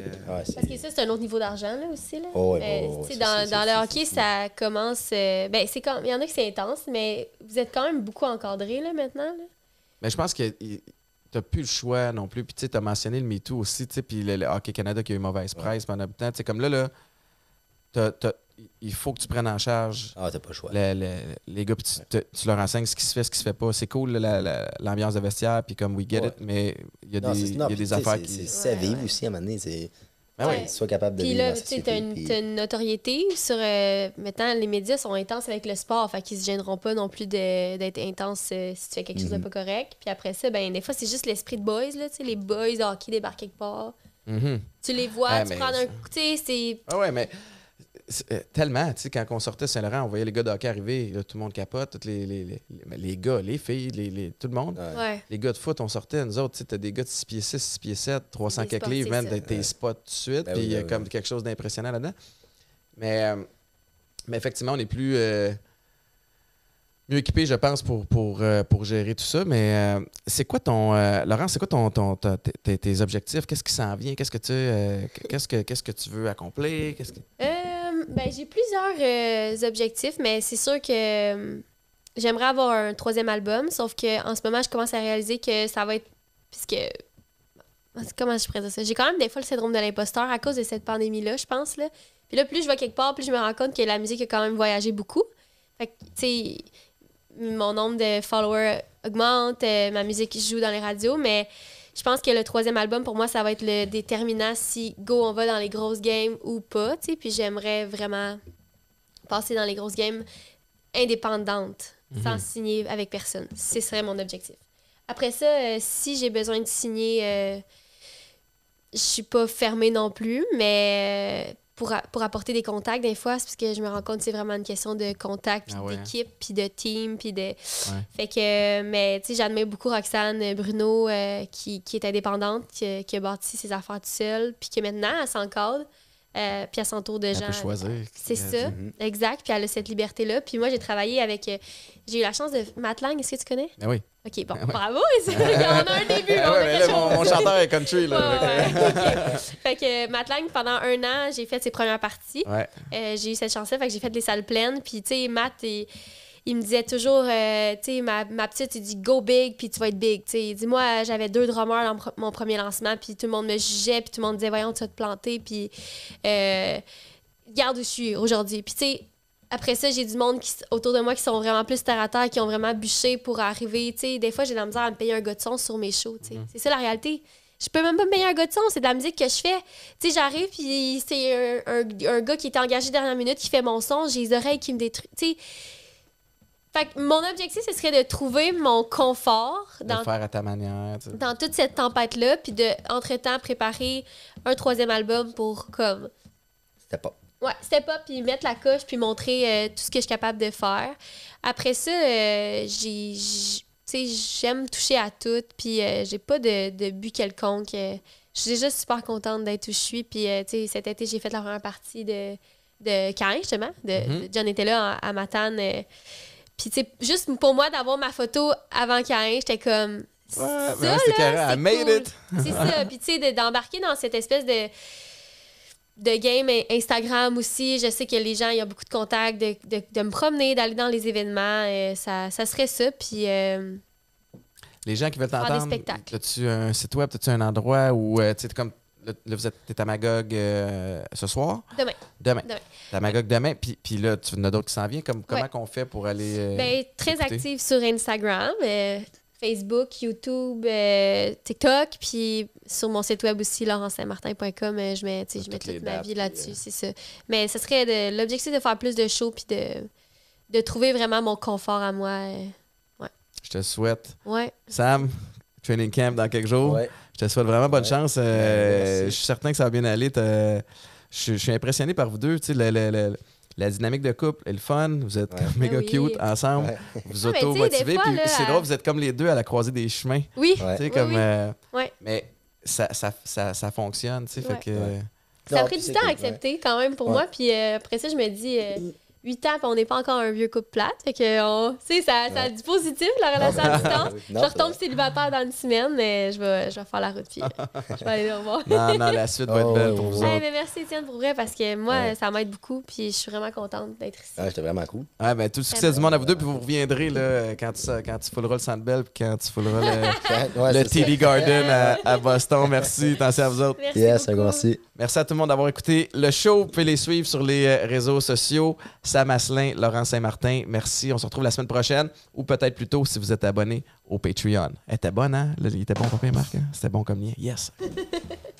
Euh, Parce que ça, c'est un autre niveau d'argent là, aussi. Là. Euh, dans, dans le hockey, ça commence. Euh, ben, c'est il y en a qui c'est intense, mais vous êtes quand même beaucoup encadré là, maintenant. Là. Mais je pense que tu n'as plus le choix non plus. Puis tu as mentionné le MeToo aussi, puis le, Hockey Canada qui a eu mauvaise presse pendant un temps. Comme là, là tu as, il faut que tu prennes en charge. Ah, pas choix. les gars, tu, tu, leur enseignes ce qui se fait, ce qui se fait pas. C'est cool l'ambiance de vestiaire, puis comme we get it, mais il y a des, y a des affaires qui. C'est ça, vivre aussi à un moment donné. C'est... Ben ouais. Sois capable de Puis là, tu as, une notoriété sur. Euh, maintenant, les médias sont intenses avec le sport, fait qu'ils se gêneront pas non plus d'être intenses euh, si tu fais quelque chose de mhm. pas correct. Puis après ça, ben des fois, c'est juste l'esprit de boys, là, les boys hockey débarquent quelque part. Mhm. Tu les vois, tu prends un coup, tu sais, c'est. Ah ouais, mais euh, tellement, tu sais, quand on sortait Saint-Laurent, on voyait les gars de hockey arriver, tout le monde capote, les, les, les, les, gars, les filles, les, tout le monde. Les gars de foot, on sortait, nous autres, tu sais, des gars de 6 pieds 6, 6 pieds 7, 300 quelques livres, même t'es spots tout de suite, ben puis il y a ben comme quelque chose d'impressionnant là-dedans. Mais, euh, mais effectivement, on est plus. Euh, mieux équipé, je pense, pour, pour, pour gérer tout ça. Mais c'est quoi ton. Laurent, c'est quoi ton, tes, objectifs? Qu'est-ce qui s'en vient? Qu'est-ce que tu qu'est-ce que qu'est-ce que tu veux accomplir? Qu'est-ce ben, j'ai plusieurs euh, objectifs, mais c'est sûr que euh, j'aimerais avoir un troisième album, sauf que en ce moment, je commence à réaliser que ça va être. Puisque. Comment je présente ça? J'ai quand même des fois le syndrome de l'imposteur à cause de cette pandémie-là, je pense. Là. Puis là, plus je vais quelque part, plus je me rends compte que la musique a quand même voyagé beaucoup. Fait tu sais, mon nombre de followers augmente, euh, ma musique joue dans les radios, mais je pense que le troisième album, pour moi, ça va être le déterminant si go, on va dans les grosses games ou pas. sais Puis j'aimerais vraiment passer dans les grosses games indépendantes, mhm. sans signer avec personne. Ce serait mon objectif. Après ça, euh, si j'ai besoin de signer, euh, je suis pas fermée non plus, mais euh, pour, apporter des contacts des fois, c'est parce que je me rends compte que c'est vraiment une question de contact, puis ah hein. d'équipe, puis de team, puis de... Fait que, euh, mais tu sais, j'admire beaucoup Roxane euh, Bruno, euh, qui, est indépendante, qui, a bâti ses affaires tout seule, puis que maintenant, elle s'encadre. Euh, puis elle s'entoure de elle gens. Peut choisir. C'est ça, mm-hmm. exact. Puis elle a cette liberté-là. Puis moi, j'ai travaillé avec. Euh, j'ai eu la chance de. Matlang est-ce que tu connais? Ben oui. OK, bon, ben bravo. on a un début. Ben mon, chanteur est country. Là. Euh, fait que pendant un an, j'ai fait ses premières parties. j'ai eu cette chance Fait que j'ai fait les salles pleines. Puis, tu sais, Matt est il me disait toujours, euh, tu sais, ma, petite, il dit go big, puis tu vas être big. tu Il dit, moi, j'avais deux drummers dans mon premier lancement, puis tout le monde me jugeait, puis tout le monde disait, voyons, tu vas te planter, puis euh, garde où je suis aujourd'hui. Puis, tu sais, après ça, j'ai du monde qui, autour de moi qui sont vraiment plus terre à terre, qui ont vraiment bûché pour arriver. Tu sais, des fois, j'ai de la misère à me payer un gars de son sur mes shows. tu sais. Mm-hmm. C'est ça la réalité je peux même pas me payer un gars de son, c'est de la musique que je fais. Tu sais, j'arrive, puis c'est un, gars qui était engagé dernière minute qui fait mon son, j'ai les oreilles qui me détruisent. Tu sais, fait mon objectif, ce serait de trouver mon confort dans, ta dans toute cette tempête-là, puis de, entre-temps, préparer un troisième album pour comme. C'était pas. Ouais, c'était pas, puis mettre la coche, puis montrer euh, tout ce que je suis capable de faire. Après ça, euh, j'ai. J'aime toucher à tout, puis euh, j'ai pas de, but quelconque. je suis déjà super contente d'être où je suis, puis cet été, j'ai fait la première partie de, de Cain, justement. Mm-hmm. De, John était là à, à Matane puis, tu sais, juste pour moi, d'avoir ma photo avant Karin, j'étais comme. Ouais, ça, là, c'est cool. c'est ça. Puis, tu sais, d'embarquer dans cette espèce de de game Instagram aussi. Je sais que les gens, il y a beaucoup de contacts, de, de, me promener, d'aller dans les événements. et euh, ça, ça, serait ça. Puis. Euh, les gens qui veulent t'entendre. As-tu un site web, as-tu un endroit où euh, tu sais, comme Là, vous êtes à Magog euh, ce soir? Demain. Demain. demain. demain. Puis, là, tu en as d'autres qui s'en viennent. Comme, comment on qu'on fait pour aller. Euh, ben, très active sur Instagram, euh, Facebook, YouTube, TikTok. Puis sur mon site web aussi, laurencesaintmartin.com, je mets, je mets toute ma vie là-dessus. C'est ça. Mais ce serait l'objectif de faire plus de shows puis de, de trouver vraiment mon confort à moi. ouais. Je te souhaite. Ouais. Sam, training camp dans quelques jours te soit vraiment bonne chance. Euh, je suis certain que ça va bien aller. Je suis impressionné par vous deux. la dynamique de couple est le fun. Vous êtes méga ben cute ensemble. Vous auto-motivez. Puis c'est drôle, euh, vous êtes comme les deux à la croisée des chemins. Oui. Euh, mais ça, ça, ça, fonctionne. fait que, ça a pris du temps à accepter quand même pour moi. Puis après ça, je me dis, 8 ans, on n'est pas encore un vieux couple plate. Fait que, on... tu ça, ça a du positif, la relation à distance. je retombe célibataire dans une semaine, mais je vais, je vais faire la route, puis je vais aller le revoir. non, non, la suite va être belle pour vous. merci, Étienne, pour vrai, parce que moi, ça m'aide beaucoup, puis je suis vraiment contente d'être ici. Ouais, ah, j'étais vraiment cool. Ouais, ah, ben, tout le succès du monde à vous deux, puis vous reviendrez là, quand, tu, quand tu fouleras le Sandbell, puis quand tu fouleras le, le TD Garden à, Boston. Merci, attention à vous autres. Merci yes, merci. Merci à tout le monde d'avoir écouté le show. Vous pouvez les suivre sur les euh, réseaux sociaux. Sam Asselin, Laurent Saint-Martin, merci. On se retrouve la semaine prochaine ou peut-être plus tôt si vous êtes abonné au Patreon. Elle était bonne, hein? Il était bon, Pierre Marc? Hein? C'était bon comme lien. Yes!